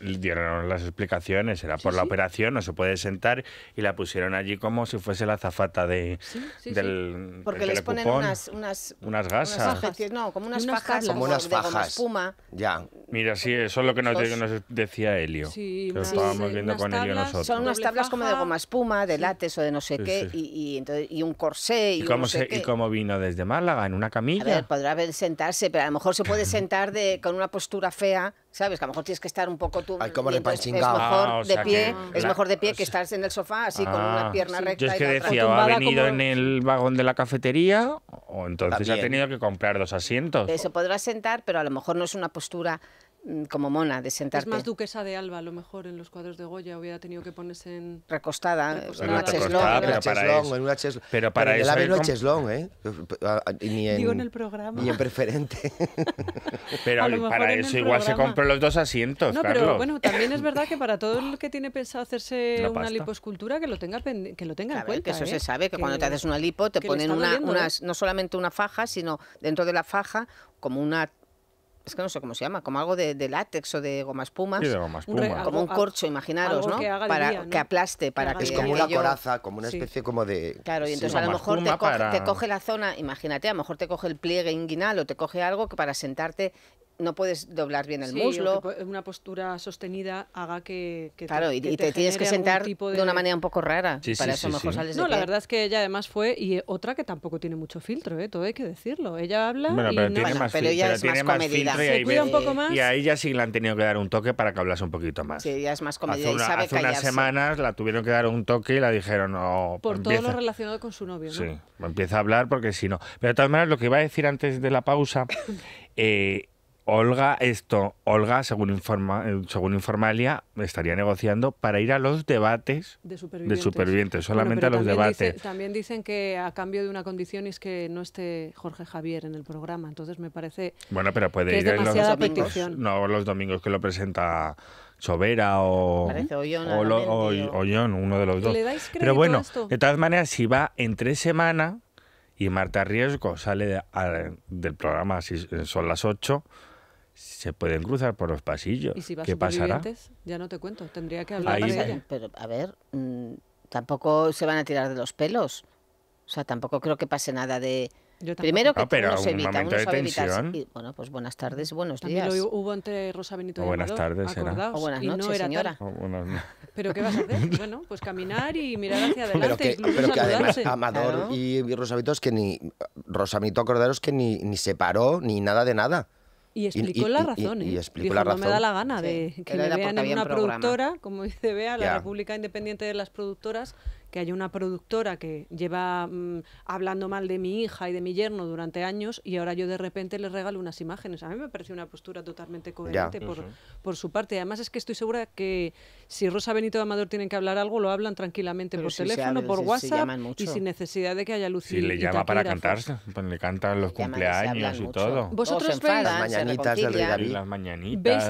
le dieron, las explicaciones, era por la operación, no se puede sentar y la pusieron allí como si fuese la azafata de, del. Porque les ponen unas, unas, unas gasas. no, como unas, fajas, como, unas fajas. De, espuma. Ya. Mira, sí, eso es lo que nos, decía Helio. Sí, lo estábamos viendo con tablas, Helio nosotros. Son unas tablas como de goma espuma, de látex o de no sé qué, y, y, un corsé. ¿Y, cómo ¿Y cómo vino desde Málaga? ¿En una camilla? A ver, podrá haber sentarse, pero a lo mejor se puede sentar de, con una postura fea, ¿sabes? Que a lo mejor tienes que estar un poco tú. es, ah, mejor de pie, que, es mejor de pie que estar en el sofá así con una ah, pierna recta. Yo es que y decía, ¿ha venido en el vagón de la cafetería o entonces ha tenido que comprar los asientos? Se podrá sentar, pero a lo mejor no es una postura Mm, como mona de sentarte. Es más duquesa de Alba, a lo mejor en los cuadros de Goya hubiera tenido que ponerse en... Recostada, en una cheslón. Pero, para eso... cheslón, ¿eh? Ah, ni en, Digo en el programa. Ni en preferente. pero para eso igual se compró los dos asientos, No, pero bueno, también es verdad que para todo el que tiene pensado hacerse una liposcultura, que lo tenga, que lo tenga en cuenta. Que eso se ¿eh? sabe, que, cuando te haces una lipo te ponen una, ¿eh? no solamente una faja, sino dentro de la faja como una es que no sé cómo se llama, como algo de, látex o de goma espuma. Sí, de goma espuma. Como un corcho, imaginaros, ¿no? Que para que aplaste, para que, Es como una coraza, como una especie como de... Claro, y entonces a lo mejor te coge, coge, la zona, imagínate, a lo mejor te coge el pliegue inguinal o te coge algo que para sentarte no puedes doblar bien el muslo. una postura sostenida haga que, claro, y, te, tienes que sentar de... una manera un poco rara. Sí, para eso mejor sales No, la verdad es que ella además fue y eh, otra que tampoco tiene mucho filtro, ¿eh? todo hay que decirlo. Ella habla y pero más pero ella es más comedida. Se cuida un poco más. Y a ella sí le han tenido que dar un toque para que hablase un poquito más. Sí, es más comedida hace unas semanas la tuvieron que dar un toque y la dijeron no. Por todo lo relacionado con su novio, Sí, empieza a hablar porque si no. Pero de todas maneras lo que iba a decir antes de la pausa eh, Olga, esto, Olga, según informa, eh, según Informalia, estaría negociando para ir a los debates de supervivientes, solamente a los debates. también dicen que a cambio de una condición es que no esté Jorge Javier en el programa, entonces me parece. Bueno, pero puede ir es los domingos. No, los domingos que lo presenta Sobera o, Ollón, uno de los dos. pero bueno, de todas maneras, si va en tres semanas y Marta Riesgo sale del programa, si son las ocho se pueden cruzar por los pasillos. ¿Y si ¿Qué pasará? Ya no te cuento, tendría que hablar ella. Pero, a ver, mm, tampoco se van a tirar de los pelos. O sea, tampoco creo que pase nada de... Primero que no, pero uno se evita, de bueno, pues buenas tardes, buenos También Lo hubo entre Rosa Benito y buenas tardes, acordaos, buenas noches, señora. Pero qué vas a hacer? bueno, pues caminar y mirar hacia adelante. Pero que, además Amador y, Rosa Benito es que ni Rosa Benito, acordaros que ni, ni se paró ni nada de nada. Y explicó las razones. Y, la razón. No me da la gana de que me vean en una productora, como dice Bea, la República Independiente de las Productoras, que haya una productora que lleva mm, hablando mal de mi hija y de mi yerno durante años y ahora yo de repente le regalo unas imágenes. A mí me parece una postura totalmente coherente por, su parte. Además es que estoy segura que si Rosa Benito Amador tienen que hablar algo, lo hablan tranquilamente por teléfono, por WhatsApp y sin necesidad de que haya luz. y, le llama para cantarse, pues le cantan los cumpleaños y, todo. Vosotros veis las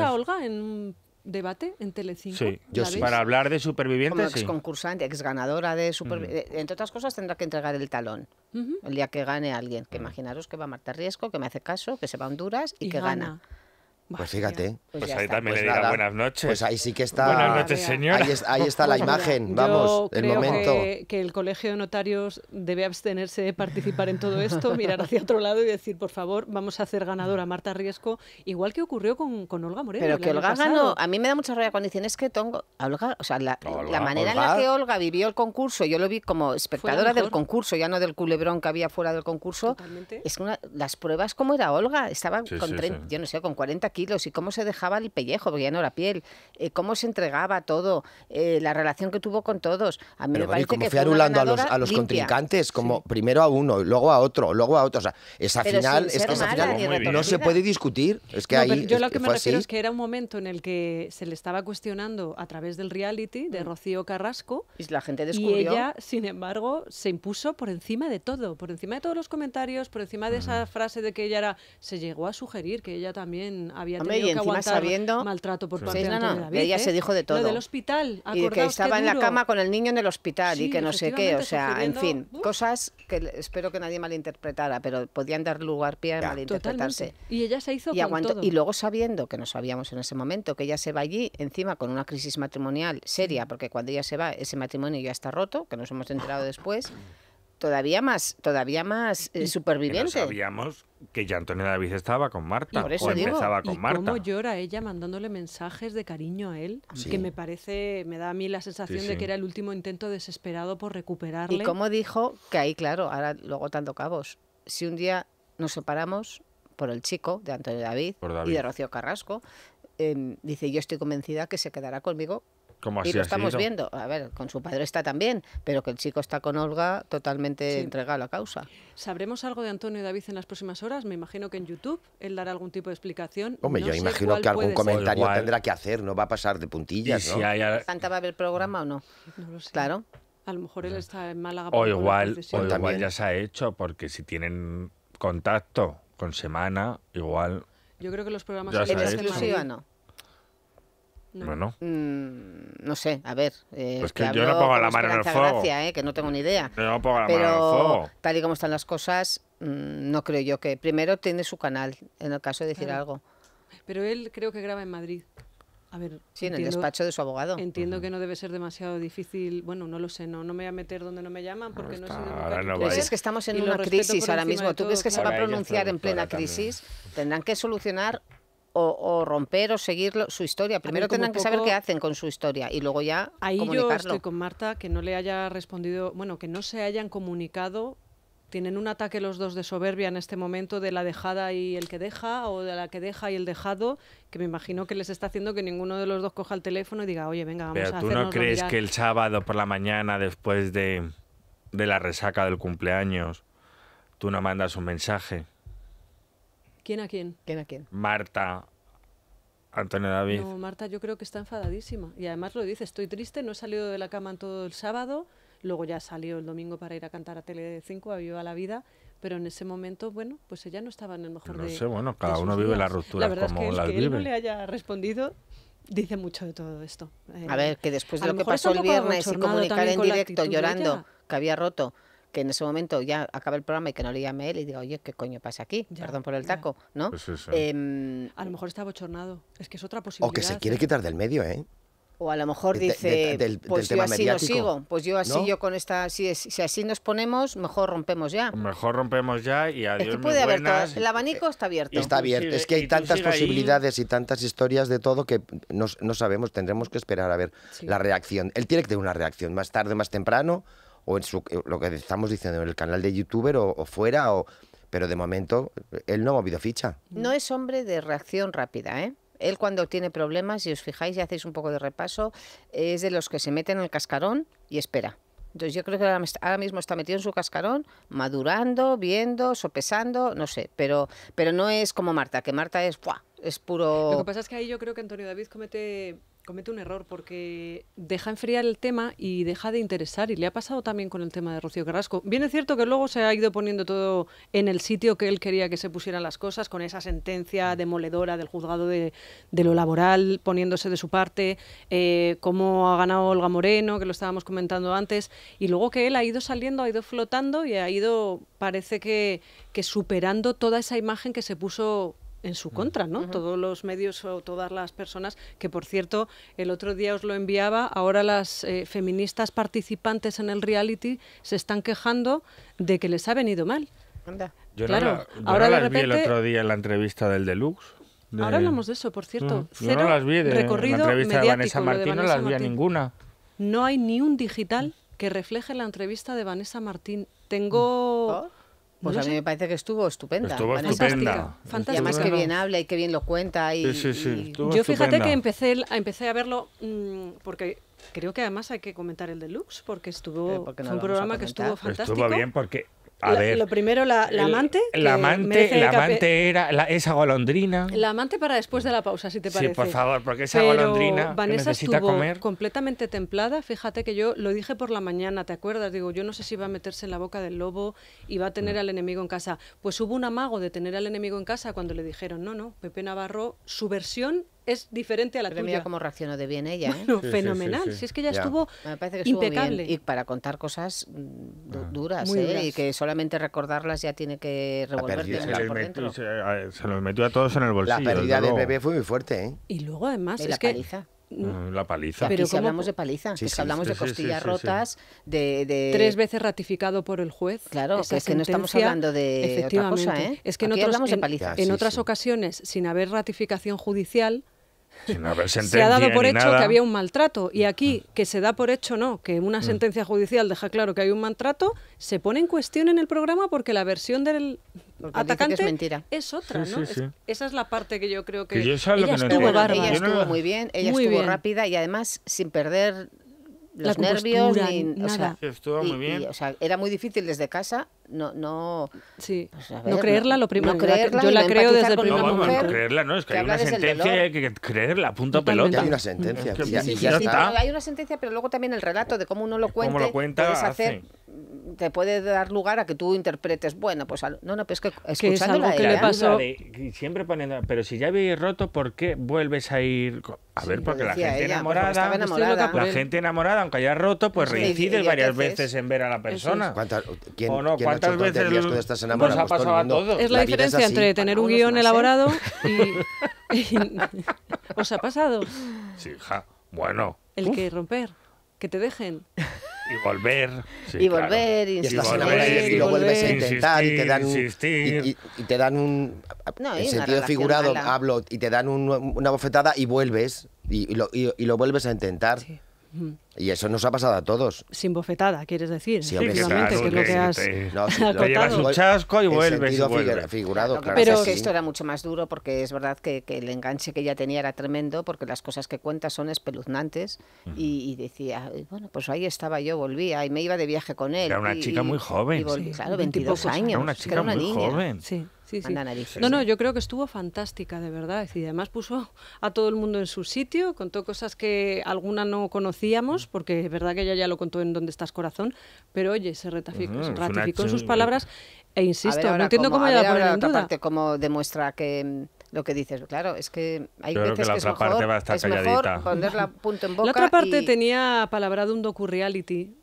a Olga en debate en Telecinco. Sí, yo sí. Para hablar de supervivientes. Como ex sí. concursante, ex ganadora de supervivientes. Mm. Eh, entre otras cosas, tendrá que entregar el talón el día que gane alguien. Que mm. imaginaros que va a Marta Riesco, que me hace caso, que se va a Honduras y, que gana. Pues fíjate. Pues, pues ahí también le pues buenas noches. Pues ahí sí que está. Buenas noches, señor. Ahí, está la imagen, vamos, el creo momento. Que, que el Colegio de Notarios debe abstenerse de participar en todo esto, mirar hacia otro lado y decir, por favor, vamos a hacer ganadora a Marta Riesco, igual que ocurrió con, Olga Moreno. Pero que Olga ganó. A mí me da mucha rabia cuando dicen es que tengo Olga, o sea, la, manera en la que Olga vivió el concurso, yo lo vi como espectadora del concurso, ya no del culebrón que había fuera del concurso. Es que una, las pruebas, ¿cómo era Olga? Estaba con 30, yo no sé, con 40 kilos y cómo se dejaba el pellejo, porque ya no la piel, eh, cómo se entregaba todo, eh, la relación que tuvo con todos. A mí me parece que fue anulando a los, a los contrincantes, como primero a uno, luego a otro, luego a otro. O sea, esa final, es final no se puede discutir. Es que ahí yo lo que me refiero así. es que era un momento en el que se le estaba cuestionando a través del reality de mm. Rocío Carrasco. Y la gente descubrió. Y ella, sin embargo, se impuso por encima de todo, por encima de todos los comentarios, por encima de mm. esa frase de que ella era. Se llegó a sugerir que ella también había y sabiendo, maltrato por parte Ella se ¿eh? dijo de todo. Lo hospital, Y que estaba en la cama con el niño en el hospital y que no sé qué, o sea, en fin, cosas que espero que nadie malinterpretara, pero podían dar lugar pie a malinterpretarse. Y ella se hizo Y luego sabiendo, que no sabíamos en ese momento, que ella se va allí, encima con una crisis matrimonial seria, mm. porque cuando ella se va, ese matrimonio ya está roto, que nos hemos enterado después todavía más, todavía más eh, superviviente. sabíamos que ya Antonio David estaba con Marta. Por o empezaba con Marta. Cómo llora ella mandándole mensajes de cariño a él, que me parece, me da a mí la sensación de que era el último intento desesperado por recuperarle. Y cómo dijo que ahí, claro, ahora luego tanto cabos. Si un día nos separamos por el chico de Antonio David, y de Rocío Carrasco, em, dice yo estoy convencida que se quedará conmigo así, y lo estamos viendo. A ver, con su padre está también, pero que el chico está con Olga totalmente entregado a la causa. ¿Sabremos algo de Antonio y David en las próximas horas? Me imagino que en YouTube él dará algún tipo de explicación. Hombre, yo imagino que algún comentario tendrá que hacer, no va a pasar de puntillas. ¿no? Si va a ver el programa o no? No lo sé. Claro. A lo mejor él está en Málaga. O igual, o ya se ha hecho, porque si tienen contacto con Semana, igual... Yo creo que los programas... En exclusiva no. Bueno. Mm, no sé, a ver. Eh, pues que, yo no pongo la mano en el fuego. Gracia, eh, que no tengo ni idea. Yo no pongo la Pero, mano en el fuego. Tal y como están las cosas, mm, no creo yo que. Primero tiene su canal, en el caso de decir algo. Pero él creo que graba en Madrid. A ver, sí, en el despacho de su abogado. Entiendo que no debe ser demasiado difícil. Bueno, no lo sé, no, no me voy a meter donde no me llaman porque no, no sé. es que estamos en una crisis ahora mismo. ¿Tú ves que se va a pronunciar en plena crisis? Tendrán que solucionar o, romper o seguir su historia. Primero tendrán que saber qué hacen con su historia y luego ya Ahí yo estoy con Marta, que no le haya respondido, bueno, que no se hayan comunicado tienen un ataque los dos de soberbia en este momento de la dejada y el que deja o de la que deja y el dejado, que me imagino que les está haciendo que ninguno de los dos coja el teléfono y diga, oye, venga, vamos Pero a ¿Tú no crees que el sábado por la mañana, después de, de la resaca del cumpleaños, tú no mandas un mensaje? ¿Quién a quién? Marta. Antonio David. No, Marta, yo creo que está enfadadísima. Y además lo dice, estoy triste, no he salido de la cama en todo el sábado, luego ya salió el domingo para ir a cantar a Tele 5, a Viva la Vida, pero en ese momento, bueno, pues ella no estaba en el mejor no No sé, bueno, cada uno vive la ruptura como es que la que él no le haya respondido dice mucho de todo esto. a ver, que después de lo, lo que pasó el viernes y comunicar en directo llorando que había roto que en ese momento ya acaba el programa y que no le llame él y diga, oye, ¿qué coño pasa aquí? Perdón por el taco, ¿no? Pues em, a lo mejor está bochornado, es que es otra posibilidad. O que se quiere ¿eh? quitar del medio, ¿eh? O a lo mejor dice, del, pues yo así mediático. sigo, pues yo así yo con esta, si, así nos ponemos, mejor rompemos ya. Mejor rompemos ya y adiós. el abanico está abierto. Está abierto, es que hay tantas posibilidades y tantas historias de todo que no, sabemos, tendremos que esperar a ver la reacción. Él tiene que tener una reacción, más tarde o más temprano o en eh, lo que estamos diciendo, en el canal de youtuber o, fuera, o, pero de momento él no ha movido ficha. No es hombre de reacción rápida, ¿eh? Él cuando tiene problemas, si os fijáis y hacéis un poco de repaso, es de los que se mete en el cascarón y espera. Entonces yo creo que ahora mismo está metido en su cascarón, madurando, viendo, sopesando, no sé, pero, pero no es como Marta, que Marta es, es puro... Lo que pasa es que ahí yo creo que Antonio David comete comete un error porque deja enfriar el tema y deja de interesar. Y le ha pasado también con el tema de Rocío Carrasco. Viene cierto que luego se ha ido poniendo todo en el sitio que él quería que se pusieran las cosas, con esa sentencia mm. demoledora del juzgado de, lo laboral, poniéndose de su parte, eh, cómo ha ganado Olga Moreno, que lo estábamos comentando antes, y luego que él ha ido saliendo, ha ido flotando y ha ido, parece que superando toda esa imagen que se puso en su mm. contra, ¿no? Todos los medios o todas las personas, que por cierto, el otro día os lo enviaba, ahora las eh, feministas participantes en el reality se están quejando de que les ha venido mal. Yo ahora las vi el otro día en la entrevista del Deluxe. Ahora hablamos de eso, por cierto. Mm, yo no las vi la entrevista de Vanessa Martín, no las vi ninguna. No hay ni un digital que refleje la entrevista de Vanessa Martín. Tengo... Pues a mí me parece que estuvo estupenda. Estuvo Fantástica. Y además que bien habla y que bien lo cuenta. Y, Yo fíjate que empecé, empecé a verlo mm, porque creo que además hay que comentar el deluxe porque estuvo eh, un programa que estuvo fantástico. Estuvo bien porque lo primero, la, amante. La amante, la amante era la, esa golondrina. La amante para después de la pausa, si te parece. Sí, por favor, porque esa golondrina Vanessa estuvo completamente templada. Fíjate que yo lo dije por la mañana, ¿te acuerdas? Digo, yo no sé si va a meterse en la boca del lobo y va a tener mm. al enemigo en casa. Pues hubo un amago de tener al enemigo en casa cuando le dijeron, no, no, Pepe Navarro, su versión es diferente a la Pero tuya. Mira cómo reaccionó de bien ella. ¿eh? fenomenal. si es que ella estuvo impecable. Y para contar cosas mm, ah. duras, ¿eh? y que solamente recordarlas ya tiene que ah, revolverte. Se, por dentro. Se, los metió a todos en el bolsillo. La pérdida del bebé fue muy fuerte. ¿eh? Y luego, además, y la paliza. Mm, la paliza. Pero si hablamos de paliza, que si hablamos de costillas rotas, de, Tres veces ratificado por el juez. Claro, es que no estamos hablando de efectivamente, otra cosa, ¿eh? Es que Aquí hablamos de paliza. en otras ocasiones, sin haber ratificación judicial, se ha dado por hecho que había un maltrato. Y aquí, mm. que se da por hecho no, que una mm. sentencia judicial deja claro que hay un maltrato, se pone en cuestión en el programa porque la versión del atacante es, otra. ¿no? esa es la parte que yo creo que. ella, estuvo, muy bien, ella estuvo rápida y además sin perder los nervios ni nada. O sea, Estuvo muy y, bien. Y, o sea, era muy difícil desde casa no no sí. pues ver, no creerla lo primero. No creerla, yo la, creo desde el primer no, momento. No creerla, no, es que, que hay una sentencia y hay que creerla, punto Totalmente. pelota. Hay una sentencia. Es sí, sí, ya está. Hay una sentencia, pero luego también el relato de cómo uno lo, cuente, cómo lo cuenta. Puedes hacer te puede dar lugar a que tú interpretes, bueno, pues no, no, es que escuchando es que le ¿eh? pasó. siempre poniendo, pero si ya habéis roto, ¿por qué vuelves a ir? A ver, porque la gente pues, enamorada, la gente enamorada, aunque haya roto, pues reincide varias veces en ver a la persona. ¿Cuántas, quién, no, ¿cuántas veces estás enamorado? Pues ha pasado Es la, diferencia entre tener un guión elaborado y, ¿Os ha pasado? Sí, ja. Bueno. El que romper, que te dejen. Y volver. y volver, y, lo vuelves a intentar y te dan un, en sentido figurado hablo y te dan una bofetada y vuelves y, lo, y, lo vuelves a intentar. Sí. Y eso nos ha pasado a todos. Sin bofetada, quieres decir. Sí, que es lo que has. No, un chasco y vuelves. figurado, claro. Pero que esto era mucho más duro porque es verdad que, el enganche que ella tenía era tremendo porque las cosas que cuenta son espeluznantes. y, decía, bueno, pues ahí estaba yo, volvía y me iba de viaje con él. Era una chica muy joven. claro, 22 años. Era una niña. Sí no, no, yo creo que estuvo fantástica, de verdad. Y además puso a todo el mundo en su sitio, contó cosas que alguna no conocíamos, porque es verdad que ella ya lo contó en Donde estás corazón, pero oye, se ratificó, en sus palabras e insisto, no entiendo cómo, ella la en otra Parte, cómo demuestra que lo que dices, claro, es que hay veces que la otra es parte mejor, va a estar punto en boca. La otra parte tenía palabra de un docu reality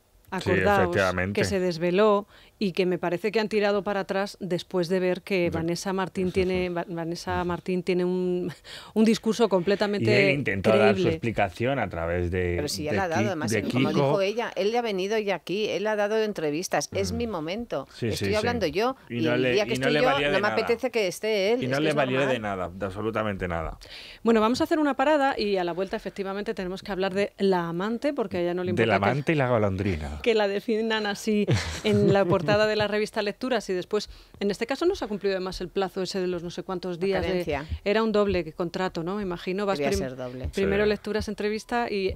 que se desveló y que me parece que han tirado para atrás después de ver que Vanessa Martín tiene Vanessa Martín tiene un, un discurso completamente y intentó dar su explicación a través de Pero si ya la ha dado, además, como dijo ella, él ha venido ya aquí, él ha dado entrevistas, es mm. mi momento, estoy hablando yo y, el día que estoy yo no me apetece que esté él. Y no le valió de nada, de absolutamente nada. Bueno, vamos a hacer una parada y a la vuelta efectivamente tenemos que hablar de la amante porque a ella no le importa. De la amante y la golondrina. Que la definan así en la portada de la revista Lecturas y después, en este caso no se ha cumplido además el plazo ese de los no sé cuántos días. era un doble contrato, ¿no? Me imagino. Vas a ser doble. Primero lecturas, entrevista y, eh,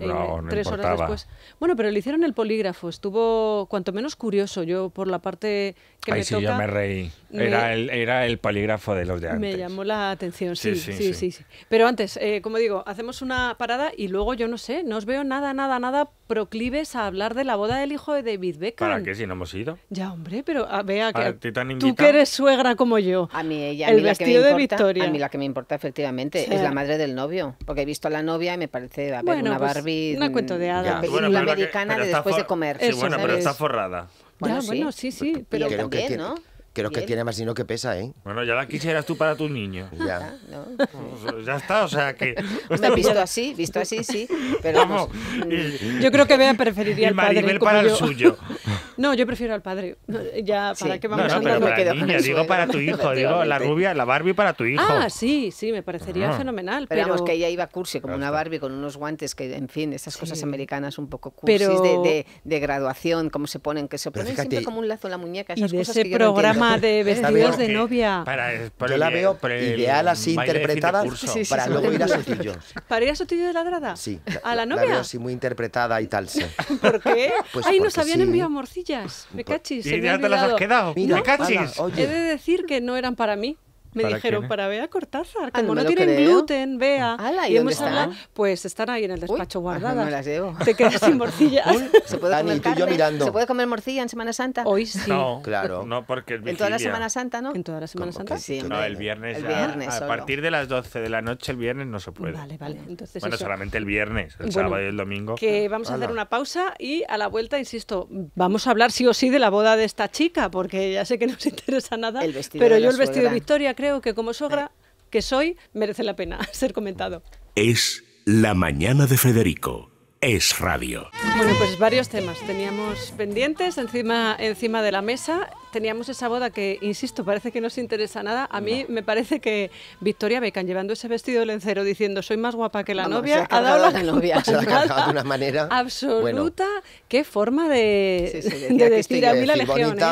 tres horas después. Bueno, pero le hicieron el polígrafo. Estuvo cuanto menos curioso yo por la parte que me sí, Yo me reí. era, el, era polígrafo de los de antes. Me llamó la atención, sí, sí, sí. sí, Pero antes, eh, como digo, hacemos una parada y luego yo no sé, no os veo nada, nada, nada proclives a hablar de la boda del hijo de David Beckham. ¿Para qué si no hemos ido? Ya, Hombre, pero ah, vea que ah, tú que eres suegra como yo. A mí ella, a el vestido de Victoria. A mí la que me importa efectivamente es la madre del novio, porque he visto a la novia y me parece a ver, una pues, Barbie, mm, una de hadas una americana de después de comer. Sí, bueno, pero está forrada. Bueno, sí. bueno, sí, sí, pero, también, ¿no? Creo que tiene más dinero que pesa, ¿eh? Bueno, ya la quisieras tú para tus niños. Ya. Ya pues está, o sea que. Está visto así, visto así, sí. Pero vamos. Pues, mm. yo creo que me preferiría el al padre. Maribel para el suyo. No, yo prefiero al padre. Ya, ¿para qué vamos no, no, a niña, digo ¿eh? para tu hijo, digo la rubia, la Barbie para tu hijo. Ah, sí, sí, me parecería ah. fenomenal. Pero, vamos, que ella iba cursi, como una Barbie con unos guantes, que en fin, esas cosas americanas un poco cursis de, de, graduación, como se ponen, que se ponen siempre como un lazo en la muñeca, esas cosas que yo de vestidos de novia. Para, Yo la veo ideal así interpretada para luego ir a Sotillo. ¿Para ir a Sotillo de la Grada? Sí. ¿A la novia? La así muy interpretada y tal. ¿Por qué? Pues Ay, nos habían enviado morcillas. Me cachis. ¿Y ya te las has quedado? Mira, me cachis. He de decir que no eran para mí. Me dijeron, para Bea Cortázar, como ah, no, tienen gluten, vea ¿y, hemos hablado, pues están ahí en el despacho guardadas. No las llevo. Te quedas sin morcillas. ¿Se puede comer morcilla en Semana Santa? Hoy sí. No, claro. No, porque En toda la Semana Santa, ¿no? En toda la Semana Santa. Sí, no, el viernes. El viernes a, partir de las 12 de la noche el viernes no se puede. Vale, vale. Entonces bueno, solamente el viernes, el sábado y el domingo. Que vamos a hacer una pausa y a la vuelta, insisto, vamos a hablar sí o sí de la boda de esta chica, porque ya sé que no os interesa nada. El vestido pero yo el vestido de Victoria creo creo que como sogra que soy merece la pena ser comentado. Es La Mañana de Federico. Es radio. Bueno, pues varios temas teníamos pendientes encima, encima de la mesa. Teníamos esa boda que, insisto, parece que no se interesa nada. A mí me parece que Victoria Beckham llevando ese vestido de lencero diciendo soy más guapa que la novia, ha, dado la, novia. Se la de una manera absoluta. Qué forma de, de decir a mí la legión. ¿eh?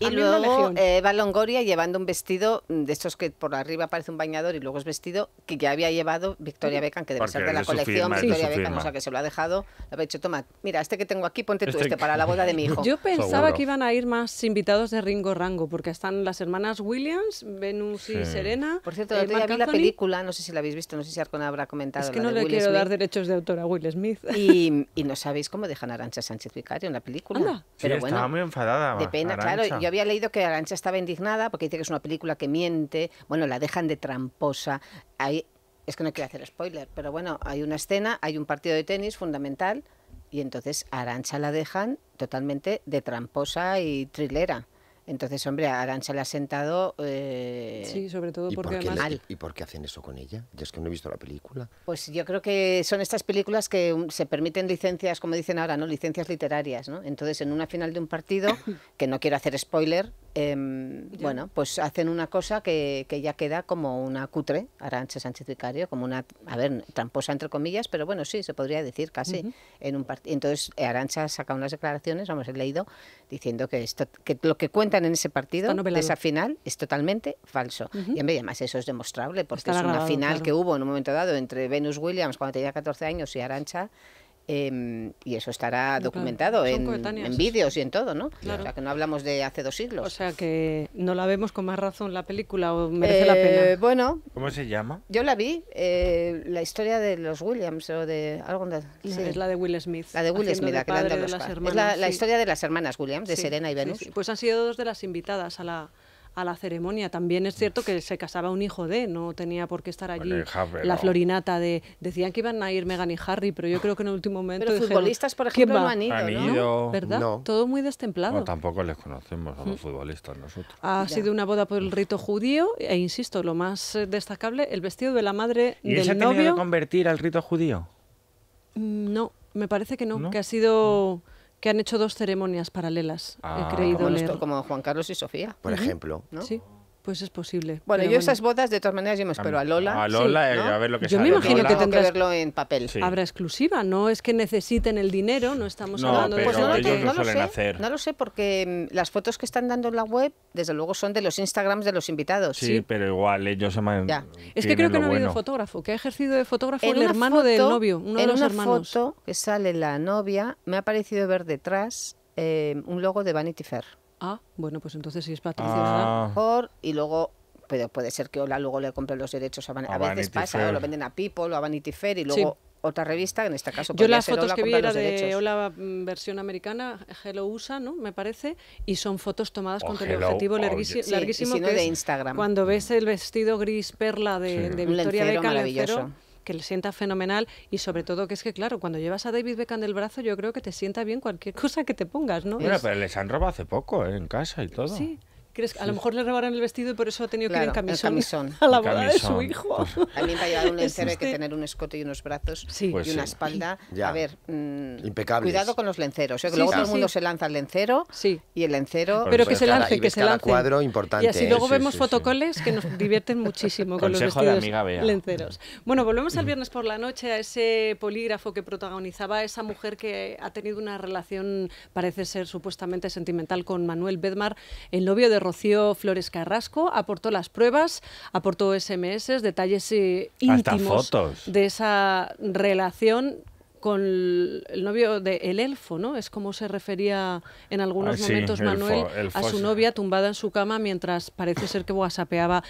Y luego eh, Eva Longoria llevando un vestido de estos que por arriba parece un bañador y luego es vestido que ya había llevado Victoria Beckham, que debe ser de la colección Victoria Beckham, o sea que se lo ha dejado. Le ha dicho, toma, mira, este que tengo aquí, ponte tú este, este para la boda de mi hijo. Yo pensaba que iban a ir más invitados de Ringo Rango, porque están las hermanas Williams, Venus y Serena. Por cierto, yo eh, la película, no sé si la habéis visto, no sé si Arcona habrá comentado. Es que no le quiero dar derechos de autor a Will Smith. Y, no sabéis cómo dejan a Arancha Sánchez Vicario en la película. Pero estaba muy enfadada. De pena, claro había leído que Arancha estaba indignada porque dice que es una película que miente, bueno, la dejan de tramposa. Hay, es que no quiero hacer spoiler, pero bueno, hay una escena, hay un partido de tenis fundamental y entonces Arancha la dejan totalmente de tramposa y trilera. Entonces, hombre, Arancha le ha sentado. Eh, sí, sobre todo porque ¿Y por Qué, ¿Y por hacen eso con ella? Yo es que no he visto la película. Pues yo creo que son estas películas que um, se permiten licencias, como dicen ahora, ¿no? Licencias literarias, ¿no? Entonces, en una final de un partido, que no quiero hacer spoiler, em, bueno, pues hacen una cosa que, ya queda como una cutre, Arancha Sánchez Vicario, como una, a ver, tramposa entre comillas, pero bueno, sí, se podría decir casi. en un partido Entonces, Arancha saca unas declaraciones, vamos, he leído, diciendo que, esto, que lo que cuenta en ese partido, de esa final, es totalmente falso. y en Y además eso es demostrable, porque es una final que hubo en un momento dado entre Venus Williams cuando tenía 14 años y Arancha Em, y eso estará documentado en, vídeos y en todo, ¿no? O sea, que no hablamos de hace dos siglos. O sea, que no la vemos con más razón la película o merece la eh, pena. Bueno. ¿Cómo se llama? Yo la vi, eh, la historia de los Williams o de algo. es la de Will Smith. La de Will Smith, la que de los las hermanas, Es la, historia de las hermanas Williams, de Serena y Venus. Pues han sido dos de las invitadas a la a la ceremonia. También es cierto que se casaba un hijo de, no tenía por qué estar allí la florinata de... Decían que iban a ir Megan y Harry, pero yo creo que en el último momento... Pero futbolistas, por ejemplo, no han ido, ¿no? ¿Verdad? Todo muy destemplado. tampoco les conocemos a los mm. futbolistas nosotros. Ha sido una boda por el rito judío e, insisto, lo más eh, destacable, el vestido de la madre ¿Y del novio... ¿Y ha tenido que convertir al rito judío? Mm, no, me parece que no, que ha sido que han hecho dos ceremonias paralelas, he ah, creído como, como Juan Carlos y Sofía. Por ejemplo. Sí. Pues es posible. Bueno, yo esas bodas, de todas maneras, yo me espero a Lola. A Lola, eh, a ver lo que Yo me imagino que tendrás que verlo en papel. Habrá exclusiva, no es que necesiten el dinero, no estamos hablando pero de... Pues no, ellos no, lo sé, hacer. no lo sé, porque mm, las fotos que están dando en la web, desde luego, son de los Instagrams de los invitados. Sí, pero igual ellos se me... Es que creo que no ha habido fotógrafo, que ha ejercido de fotógrafo el hermano del novio, En una foto que sale la novia, me ha parecido ver detrás eh, un logo de Vanity Fair. Ah, bueno, pues entonces si es a lo ah. Mejor, y luego pero puede ser que Hola luego le compre los derechos a, Van, veces pasa, lo venden a People o a Vanity Fair y luego otra revista, en este caso. Yo las fotos que vi era de Hola mm, versión americana, Hello USA, ¿no? Me parece, y son fotos tomadas oh, con el objetivo larguísimo, de Instagram. Cuando ves el vestido gris perla de, de Victoria Beckham, que le sienta fenomenal y sobre todo que es que, claro, cuando llevas a David Beckham del brazo, yo creo que te sienta bien cualquier cosa que te pongas, ¿no? Mira, pero les han robado hace poco ¿eh? en casa y todo. Sí, a lo mejor le robaron el vestido y por eso ha tenido que ir en camisón, a la boda de su hijo? También para llevar un lencero hay que tener un escote y unos brazos pues y una espalda. A ver, mm, cuidado con los lenceros. ¿eh? luego todo el mundo se lanza el lencero y el lencero... Pero, que se lance, que se lance. cuadro importante. Y así luego ¿eh? vemos fotocoles que nos divierten muchísimo con los lenceros. Bueno, volvemos al viernes por la noche a ese polígrafo que protagonizaba esa mujer que ha tenido una relación, parece ser supuestamente sentimental, con Manuel Bedmar, el novio de conoció Flores Carrasco aportó las pruebas, aportó SMS, detalles eh, íntimos de esa relación con el novio de El Elfo, ¿no? Es como se refería en algunos momentos Manuel a su novia tumbada en su cama mientras parece ser que whatsappeaba.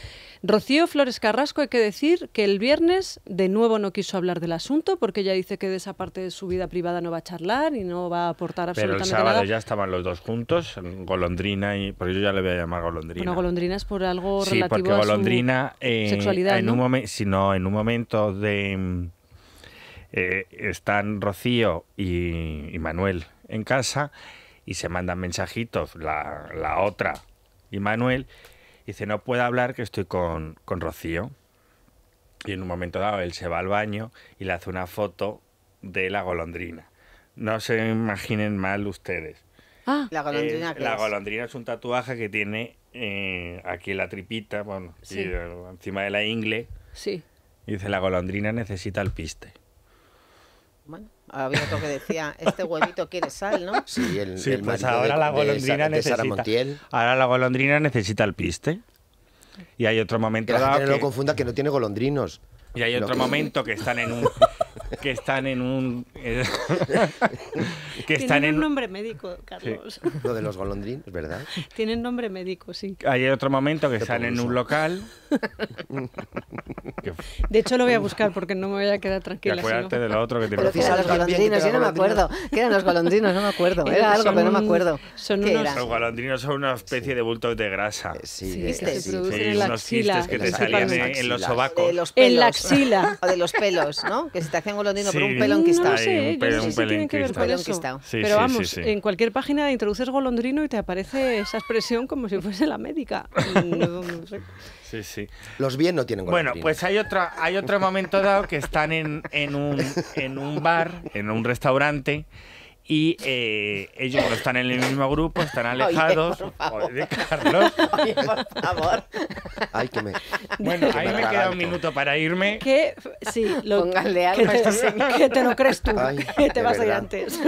Rocío Flores Carrasco, hay que decir que el viernes de nuevo no quiso hablar del asunto porque ella dice que de esa parte de su vida privada no va a charlar y no va a aportar absolutamente nada. Pero el sábado ya estaban los dos juntos, Golondrina y... por yo ya le voy a llamar Golondrina. Bueno, Golondrina es por algo relativo a Golondrina, eh, sexualidad, en ¿no? Un sino en un momento de mm, eh, están Rocío y, Manuel en casa y se mandan mensajitos, la, otra y Manuel, dice, no puedo hablar que estoy con, Rocío. Y en un momento dado él se va al baño y le hace una foto de la golondrina. No se imaginen mal ustedes. Ah, la golondrina. Eh, la es? golondrina es un tatuaje que tiene eh, aquí la tripita, bueno, encima de la ingle. Dice, la golondrina necesita el piste. Bueno, había otro que decía, este huevito quiere sal, ¿no? Sí, el, sí, el pues ahora la golondrina necesita. Montiel. Ahora la golondrina necesita el piste. Y hay otro momento que no lo confunda que no tiene golondrinos. Y hay otro momento que están en un que están en un. Eh, que están Tienen en un nombre médico, Carlos. Lo de los golondrinos, ¿verdad? Tienen nombre médico, sí. Hay otro momento que están en un local. De hecho, lo voy a buscar porque no me voy a quedar tranquila. Acuérdate sino... de lo otro que tiene Pero los golondrinos, yo no me acuerdo. ¿Qué eran los golondrinos? No me acuerdo. Era algo, pero no me acuerdo. Son unos... Los golondrinos son una especie de bultos de grasa. Eh, sí, sí, sí, eh, que se la que te salían en los sobacos. En la axila. O de los pelos, ¿no? Que se te pero un pero vamos, en cualquier página introduces golondrino y te aparece esa expresión como si fuese la médica. Sí, sí. Los bien no tienen Bueno, pues hay otro, hay otro momento dado que están en, en, un, en un bar, en un restaurante, y eh, ellos no están en el mismo grupo, están alejados. Oye, Carlos. por favor. Ay, que me... Bueno, ahí me, queda un minuto para irme. Que, sí, lo... Póngale algo que, te, te lo crees tú, te vas a ir antes.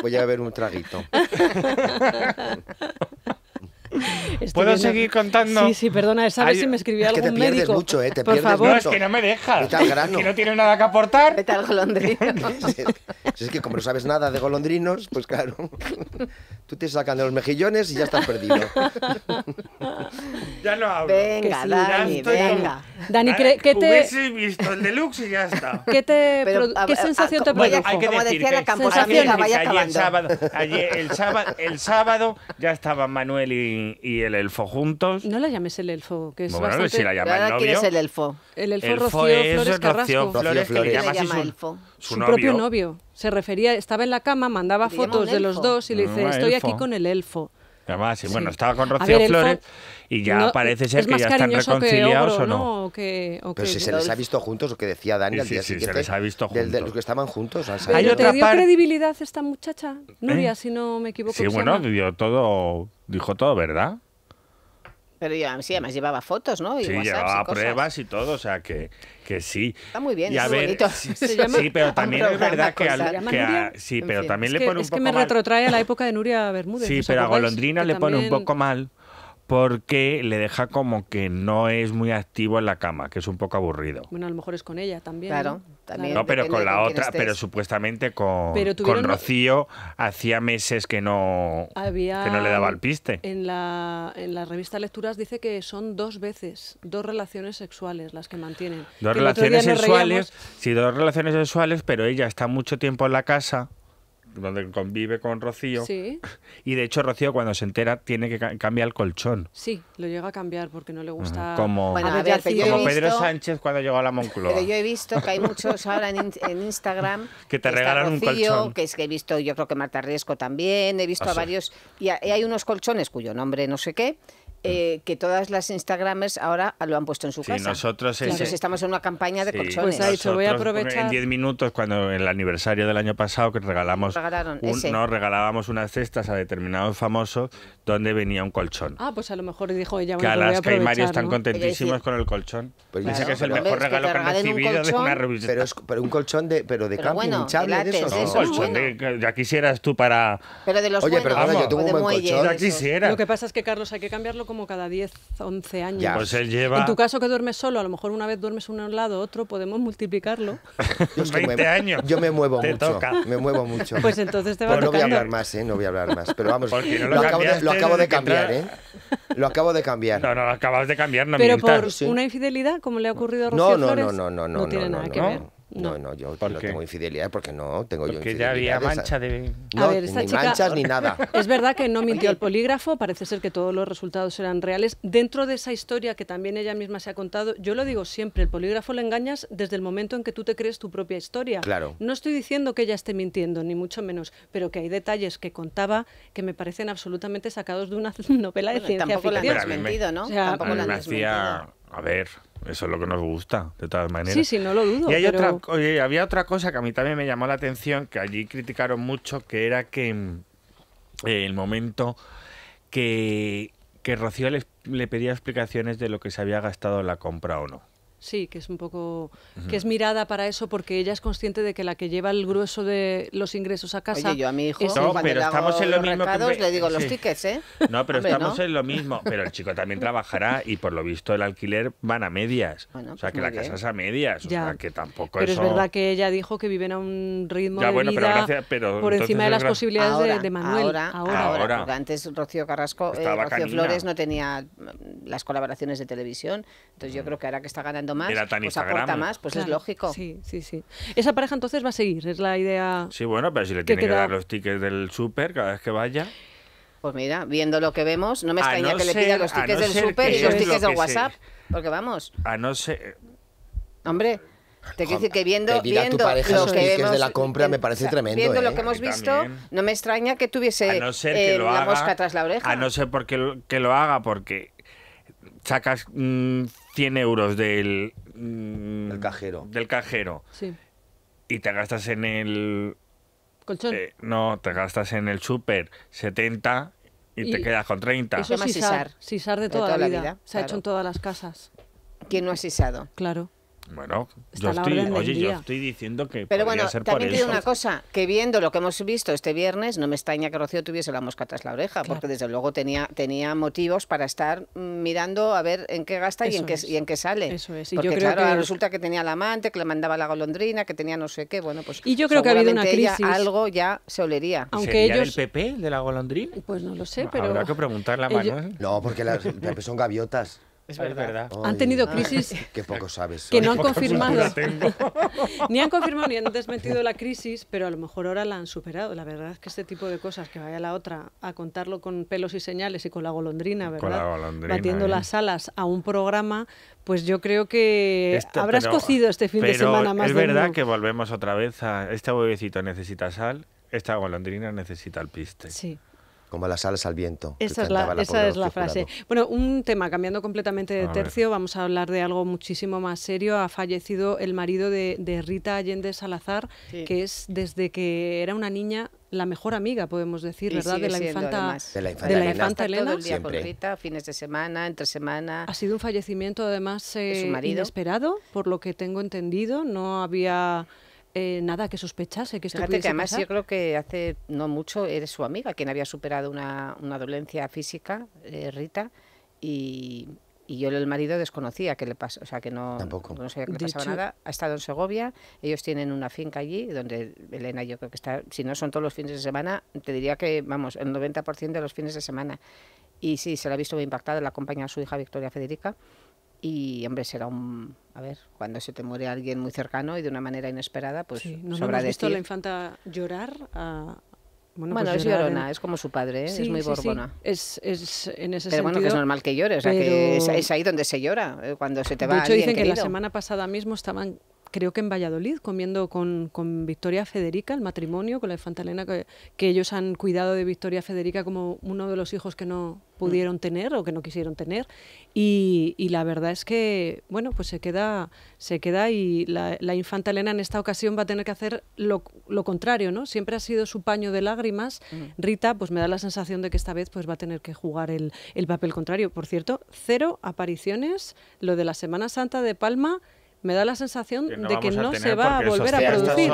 voy, a, ver un traguito. ¿Puedo seguir contando? Sí, sí, perdona, ¿sabes si me escribía algún médico? que te pierdes mucho, ¿eh? Por favor. No, es que no me dejas. que no tiene nada que aportar. Vete al golondrino. es que como no sabes nada de golondrinos, pues claro, tú te sacan de los mejillones y ya estás perdido. ya no hablo. Venga, Dani, venga. Dani, ¿qué te...? Hubiese visto el deluxe y ya está. ¿Qué, te ¿Qué sensación te produjo? Hay como decir decía la vaya Ayer, el sábado, el sábado, el sábado ya estaban Manuel y y, el elfo juntos. No la llames el elfo, que es bueno, bastante... si la llamas ¿Quién es el elfo? El elfo, elfo Rocío es Flores Carrasco. Rocío Flores, que le llama, llama su, elfo? Su, propio novio. Se refería, estaba en la cama, mandaba fotos de los dos y le dice, ah, estoy aquí con el elfo. Además, bueno, estaba con Rocío Flores y ya parece ser que ya están reconciliados o no. Pero si se les ha visto juntos, lo que decía Dani sí, día siguiente. Se les ha visto juntos. De, los que estaban juntos. otra ¿Te dio credibilidad esta muchacha, Nuria, ¿Eh? si no me equivoco? Sí, bueno, dio todo, dijo todo, ¿verdad? Pero sí, además llevaba fotos, ¿no? Y sí, llevaba pruebas y todo, o sea que, que sí. Está muy bien, es bonito. Sí, pero también es verdad que, sí, pero también le pone un poco Es que me retrotrae a la época de Nuria Bermúdez. Sí, pero a Golondrina le pone un poco mal porque le deja como que no es muy activo en la cama, que es un poco aburrido. Bueno, a lo mejor es con ella también. Claro, ¿no? pero con la otra, pero supuestamente con, Rocío hacía meses que no, que no le daba el piste. En la, en la revista Lecturas dice que son dos veces, dos relaciones sexuales las que mantienen. Dos relaciones sexuales, sí, dos relaciones sexuales, pero ella está mucho tiempo en la casa donde convive con Rocío. Y de hecho Rocío cuando se entera tiene que cambiar el colchón. Sí, lo llega a cambiar porque no le gusta. Como, Pedro Sánchez cuando llegó a la Moncloa. Pero yo he visto que hay muchos ahora en, Instagram que te regalan un colchón. Que es que he visto, yo creo que Marta Riesco también, he visto ah, a varios y hay unos colchones cuyo nombre no sé qué Mm. Eh, que todas las Instagramers ahora lo han puesto en su sí, casa. Nosotros, estamos en una campaña de sí, colchones. Pues dicho, voy a aprovechar. En 10 minutos, cuando en el aniversario del año pasado, que regalamos. no, regalábamos unas cestas a determinados famosos donde venía un colchón. Ah, pues a lo mejor dijo ella. Que Alaska y Mario están contentísimos con el colchón. Pues Dice que es el mejor regalo que, han recibido de una revista. Pero, un colchón de, pero de camping, bueno, de, esos. No, colchón ya quisieras tú para. Oye, perdón. yo tengo un colchón. Lo que pasa es que, Carlos, hay que cambiarlo como cada 10, 11 años. Pues en tu caso que duermes solo, a lo mejor una vez duermes uno a un lado, otro, podemos multiplicarlo. yo 20 me, años. Yo me muevo mucho. Me muevo mucho. Pues entonces te No voy a hablar más, ¿eh? No voy a hablar más. Pero vamos, lo, acabo de, cambiar, ¿eh? Lo acabo de cambiar. No, no, lo acabas de cambiar, no Pero por una infidelidad, como le ha ocurrido a Rocío no, no, no, no, no, no, no, tiene nada que ver. No, no, yo no tengo infidelidad porque no tengo yo infidelidad. ya había mancha de... No, ver, ni manchas ni nada. Es verdad que no mintió el polígrafo, parece ser que todos los resultados eran reales. Dentro de esa historia que también ella misma se ha contado, yo lo digo siempre, el polígrafo le engañas desde el momento en que tú te crees tu propia historia. Claro. No estoy diciendo que ella esté mintiendo, ni mucho menos, pero que hay detalles que contaba que me parecen absolutamente sacados de una novela de ciencia ficción. Tampoco la han ¿no? tampoco la han a ver, eso es lo que nos gusta, de todas maneras. Sí, sí, no lo dudo. Y hay otra, había otra cosa que a mí también me llamó la atención, que allí criticaron mucho, que era que mm, eh, el momento que, Rocío le pedía explicaciones de lo que se había gastado en la compra o no. Sí, que es un poco que es mirada para eso porque ella es consciente de que la que lleva el grueso de los ingresos a casa. Oye, yo a mi hijo pero estamos en lo mismo le digo los tickets, ¿eh? No, pero estamos en lo mismo, pero el chico también trabajará y por lo visto el alquiler van a medias. o sea, pues que la casa es a medias, o sea, que tampoco Pero es verdad que ella dijo que viven a un ritmo ya, de bueno, vida pero gracias, por encima de las posibilidades de, de, Manuel. Ahora, ahora, antes Rocío Carrasco, eh, Rocío Flores no tenía mm, las colaboraciones de televisión, entonces yo creo que ahora que está ganando más, Era pues aporta más, pues es lógico. Sí, sí, sí. Esa pareja entonces va a seguir, es la idea. Sí, bueno, pero si le tiene que, dar los tickets del súper cada vez que vaya. Pues mira, viendo lo que vemos, no me extraña que le pida los tickets del súper y los tickets de del WhatsApp, porque vamos. A no ser. Hombre. Te quiero decir que viendo, viendo pareja los que de la compra me parece tremendo. Viendo lo ¿eh? que hemos visto, no me extraña que tuviese que eh, la mosca atrás la oreja. A no ser porque que lo haga porque sacas mm, 100 euros mm, del, cajero. del cajero Sí. y te gastas en el... Colchón. Eh, no, te gastas en el súper 70 y, te quedas con 30. Eso es Sisar. Sisar de toda, la, vida. Se ha hecho en todas las casas. ¿Quién no ha cesado. Claro. Bueno, yo estoy, oye, yo estoy diciendo que. Pero bueno, también tiene una cosa: que viendo lo que hemos visto este viernes, no me extraña que Rocío tuviese la mosca tras la oreja, porque desde luego tenía, tenía motivos para estar mm, mirando a ver en qué gasta y en qué, y en qué sale. Eso es. Y porque claro, resulta que tenía la amante, que le mandaba la golondrina, que tenía no sé qué. Bueno, pues. Y yo creo que ha habido una crisis. algo ya se olería. Aunque ¿Sería ellos... PP, de la golondrina? Pues no lo sé, pero. Habrá que preguntar a No, porque son gaviotas verdad. han tenido crisis que no han confirmado. ni han confirmado ni han desmentido la crisis, pero a lo mejor ahora la han superado. La verdad es que este tipo de cosas, que vaya la otra a contarlo con pelos y señales y con la golondrina, ¿verdad? Batiendo las alas a un programa, pues yo creo que habrás cocido este fin de semana más. Es verdad que volvemos otra vez a este huevecito necesita sal, esta golondrina necesita el piste. Sí como las alas al viento. Esa es la, frase. Bueno, un tema, cambiando completamente de tercio, vamos a hablar de algo muchísimo más serio. Ha fallecido el marido de, Rita Allende Salazar, que es desde que era una niña la mejor amiga, podemos decir, ¿verdad? De la, infanta, de la, infanta, Elena, con fines de semana, entre semana. Ha sido un fallecimiento, además, eh, inesperado, por lo que tengo entendido. No había eh, nada que sospechase que se Fíjate que además yo creo que hace no mucho eres su amiga quien había superado una, dolencia física, eh, Rita, y, yo el marido desconocía que le pasó, o sea que no, sabía que pasaba nada. Ha estado en Segovia, ellos tienen una finca allí donde Elena yo creo que está, si no son todos los fines de semana, te diría que vamos, el 90% de los fines de semana. Y sí, se la ha visto muy impactada, la acompaña a su hija Victoria Federica. Y, hombre, será un... A ver, cuando se te muere alguien muy cercano y de una manera inesperada, pues no sabrá has visto a la infanta llorar Bueno, pues es llorona, es como su padre, ¿eh? es muy borbona. Sí. Es, es, en ese Pero bueno, que es normal que llore, o sea, es, ahí donde se llora, eh, cuando se te va De hecho, dicen que la semana pasada mismo estaban creo que en Valladolid, comiendo con, con Victoria Federica, el matrimonio con la infanta Elena, que, ellos han cuidado de Victoria Federica como uno de los hijos que no pudieron mm. tener o que no quisieron tener. Y, y la verdad es que, bueno, pues se queda, se queda y la, infanta Elena en esta ocasión va a tener que hacer lo, lo contrario, ¿no? Siempre ha sido su paño de lágrimas. Mm. Rita, pues me da la sensación de que esta vez pues va a tener que jugar el, el papel contrario. Por cierto, cero apariciones, lo de la Semana Santa de Palma me da la sensación de que no se va a volver a producir.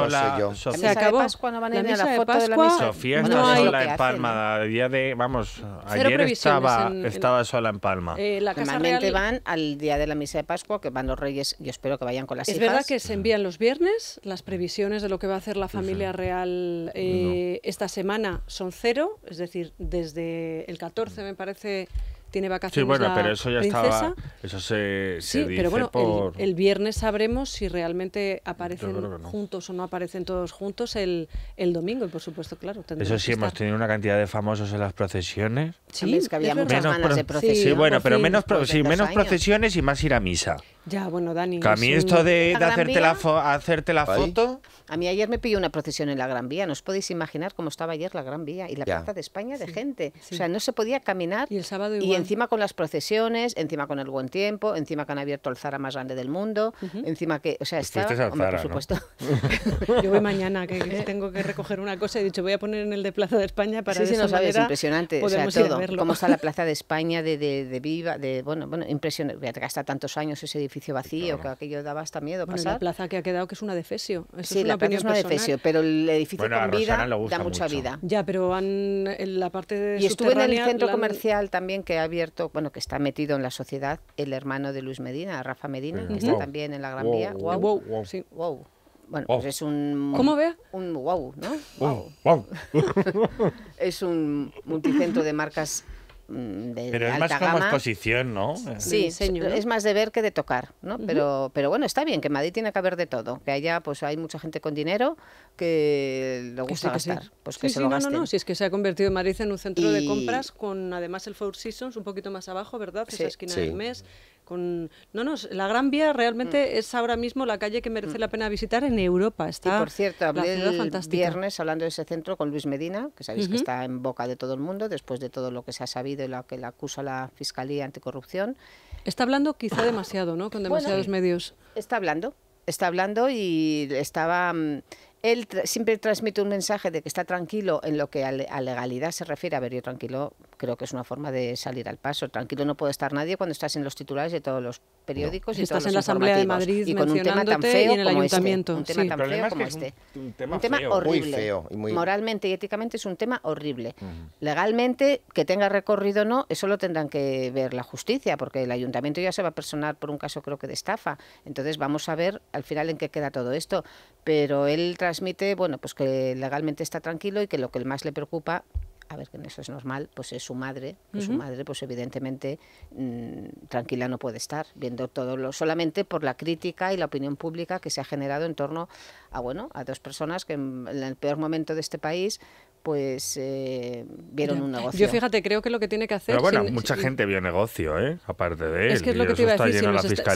se acabó. Cuando la misa de la Sofía está sola en Palma. Día de, vamos, ayer estaba, sola en Palma. Eh, Normalmente van al día de la misa de Pascua, que van los reyes, y espero que vayan con las hijas. Es verdad que se envían los viernes, las previsiones de lo que va a hacer la familia real eh, esta semana son cero, es decir, desde el 14 me parece tiene vacaciones. Sí, bueno, pero eso ya princesa. estaba. Eso se, se sí, pero bueno, el, viernes sabremos si realmente aparecen juntos o no aparecen todos juntos el, el domingo, y por supuesto, claro. Eso sí, hemos tenido una cantidad de famosos en las procesiones. Sí, es que había muchas menos de procesiones. Sí, bueno, pero menos, pro menos procesiones y más ir a misa. Ya, bueno, Dani. Que a mí esto de, hacerte, la hacerte la, foto. A mí ayer me pilló una procesión en la Gran Vía. No os podéis imaginar cómo estaba ayer la Gran Vía y la Plaza de España de gente. O sea, no se podía caminar. Y el sábado Y encima con las procesiones, encima con el buen tiempo, encima que han abierto el Zara más grande del mundo, encima que, o sea, está, por supuesto. Yo voy mañana que tengo que recoger una cosa. He dicho, voy a poner en el de Plaza de España para sí, sí, no impresionante, o sea, Cómo está la Plaza de España de, de, Viva, de bueno, bueno, impresionante. Hasta tantos años ese edificio vacío que aquello daba hasta miedo bueno, la plaza que ha quedado que es una defesio. Eso pero el edificio con vida da mucha vida. Ya, pero han, en la parte de Y estuve en el centro comercial también que ha abierto, bueno, que está metido en la sociedad, el hermano de Luis Medina, Rafa Medina, que está también en la Gran Vía. Wow, wow, wow. Bueno, pues es un... ¿Cómo ve? Un wow, ¿no? Wow. wow. es un multicentro de marcas Mm, pero es más como exposición, ¿no? Sí, señor. es más de ver que de tocar, ¿no? pero, pero bueno, está bien, que Madrid tiene que haber de todo, que allá pues hay mucha gente con dinero que le gusta gastar, pues que se lo no, si es que se ha convertido Madrid en un centro de compras con además el Four Seasons un poquito más abajo, ¿verdad? Esa esquina del mes no no la Gran Vía realmente mm. es ahora mismo la calle que merece mm. la pena visitar en Europa está y por cierto hablé el viernes hablando de ese centro con Luis Medina que sabéis que está en boca de todo el mundo después de todo lo que se ha sabido y lo que le acusa la fiscalía anticorrupción está hablando quizá demasiado no con demasiados medios está hablando está hablando y estaba mm, él siempre transmite un mensaje de que está tranquilo en lo que a, legalidad se refiere. A ver, yo tranquilo creo que es una forma de salir al paso. Tranquilo no puede estar nadie cuando estás en los titulares de todos los periódicos y estás todos en la Asamblea de Madrid y con un tema tan feo como Un tema tan feo como este. un, tema, horrible. Moralmente y éticamente es un tema horrible. Legalmente, que tenga recorrido o no, eso lo tendrán que ver la justicia, porque el ayuntamiento ya se va a personar por un caso creo que de estafa. Entonces vamos a ver al final en qué queda todo esto. Pero él transmite, bueno, pues que legalmente está tranquilo y que lo que más le preocupa a ver, que eso es normal, pues es su madre, que su madre, pues evidentemente mm, tranquila no puede estar, viendo todo lo, solamente por la crítica y la opinión pública que se ha generado en torno a, bueno, a dos personas que en el peor momento de este país, pues eh, vieron un negocio. Yo fíjate, creo que lo que tiene que hacer... Pero bueno, mucha gente vio negocio, ¿eh? aparte de él. Es que es lo que te iba a decir, si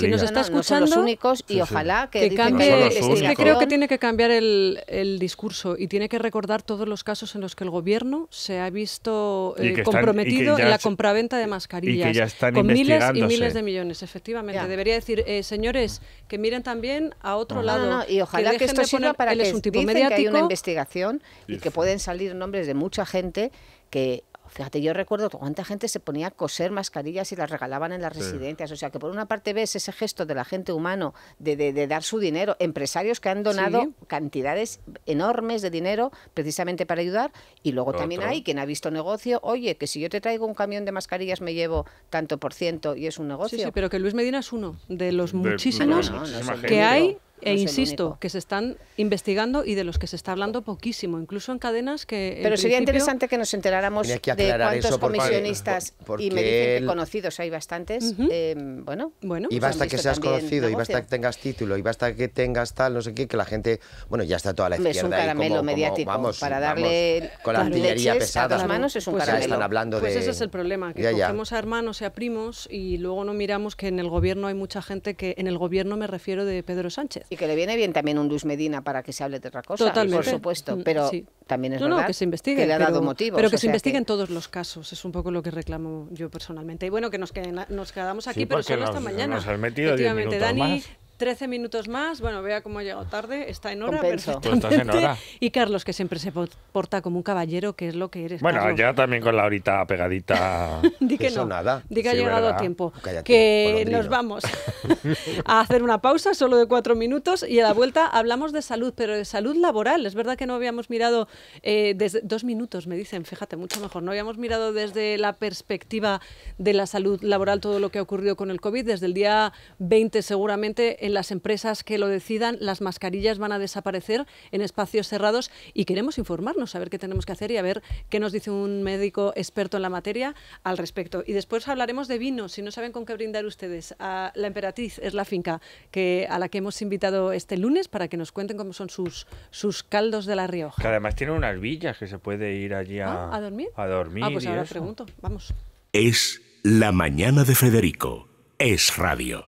nos, está, escuchando... y ojalá que... cambie, es que creo que tiene que cambiar el, el, discurso y tiene que recordar todos los casos en los que el gobierno se ha visto eh, comprometido en la compraventa de mascarillas. con miles y miles de millones, efectivamente. Debería decir, señores, que miren también a otro lado. y ojalá que, esto sirva para que que una investigación y que pueden salir nombres de mucha gente que fíjate, yo recuerdo cuánta gente se ponía a coser mascarillas y las regalaban en las residencias. O sea, que por una parte ves ese gesto de la gente humano de, dar su dinero, empresarios que han donado cantidades enormes de dinero precisamente para ayudar. Y luego también hay quien ha visto negocio, oye, que si yo te traigo un camión de mascarillas me llevo tanto por ciento y es un negocio. Sí, pero que Luis Medina es uno de los muchísimos que hay e insisto, que se están investigando y de los que se está hablando poquísimo, incluso en cadenas que... Pero sería interesante que nos enteráramos de cuántos comisionistas y me dicen que conocidos hay bastantes. Eh, bueno, bueno, y pues basta que seas conocido, y basta que tengas título, y basta que tengas tal, no sé qué, que la gente... Bueno, ya está toda la izquierda. Es un caramelo mediático vamos, para darle... con la artillería pesada. es un pues caramelo. Pues ese es el problema, que a hermanos y a primos y luego no miramos que en el gobierno hay mucha gente que... En el gobierno me refiero de Pedro Sánchez y que le viene bien también un Luis Medina para que se hable de otra cosa, por supuesto, mm, pero también es verdad que, se investigue, le ha dado pero, Pero que se investiguen en todos los casos, es un poco lo que reclamo yo personalmente. Y bueno, que nos, quedamos aquí, pero solo mañana. Nos metido 13 minutos más. Bueno, vea cómo ha llegado tarde. Está en hora. Perfectamente. Y Carlos, que siempre se porta como un caballero, que es lo que eres. Bueno, ya también con la horita pegadita. Di que no. Nada. ha llegado tiempo. que nos vamos a hacer una pausa solo de cuatro minutos y a la vuelta hablamos de salud, pero de salud laboral. Es verdad que no habíamos mirado eh, desde dos minutos, me dicen, fíjate, mucho mejor. No habíamos mirado desde la perspectiva de la salud laboral todo lo que ha ocurrido con el COVID. Desde el día 20 seguramente el las empresas que lo decidan, las mascarillas van a desaparecer en espacios cerrados y queremos informarnos, saber qué tenemos que hacer y a ver qué nos dice un médico experto en la materia al respecto. Y después hablaremos de vino, si no saben con qué brindar ustedes. A la Emperatriz es la finca que, a la que hemos invitado este lunes para que nos cuenten cómo son sus, sus caldos de La Rioja. además tiene unas villas que se puede ir allí a, ah, dormir. A dormir. Ah, pues ahora pregunto, vamos. Es la mañana de Federico. Es radio.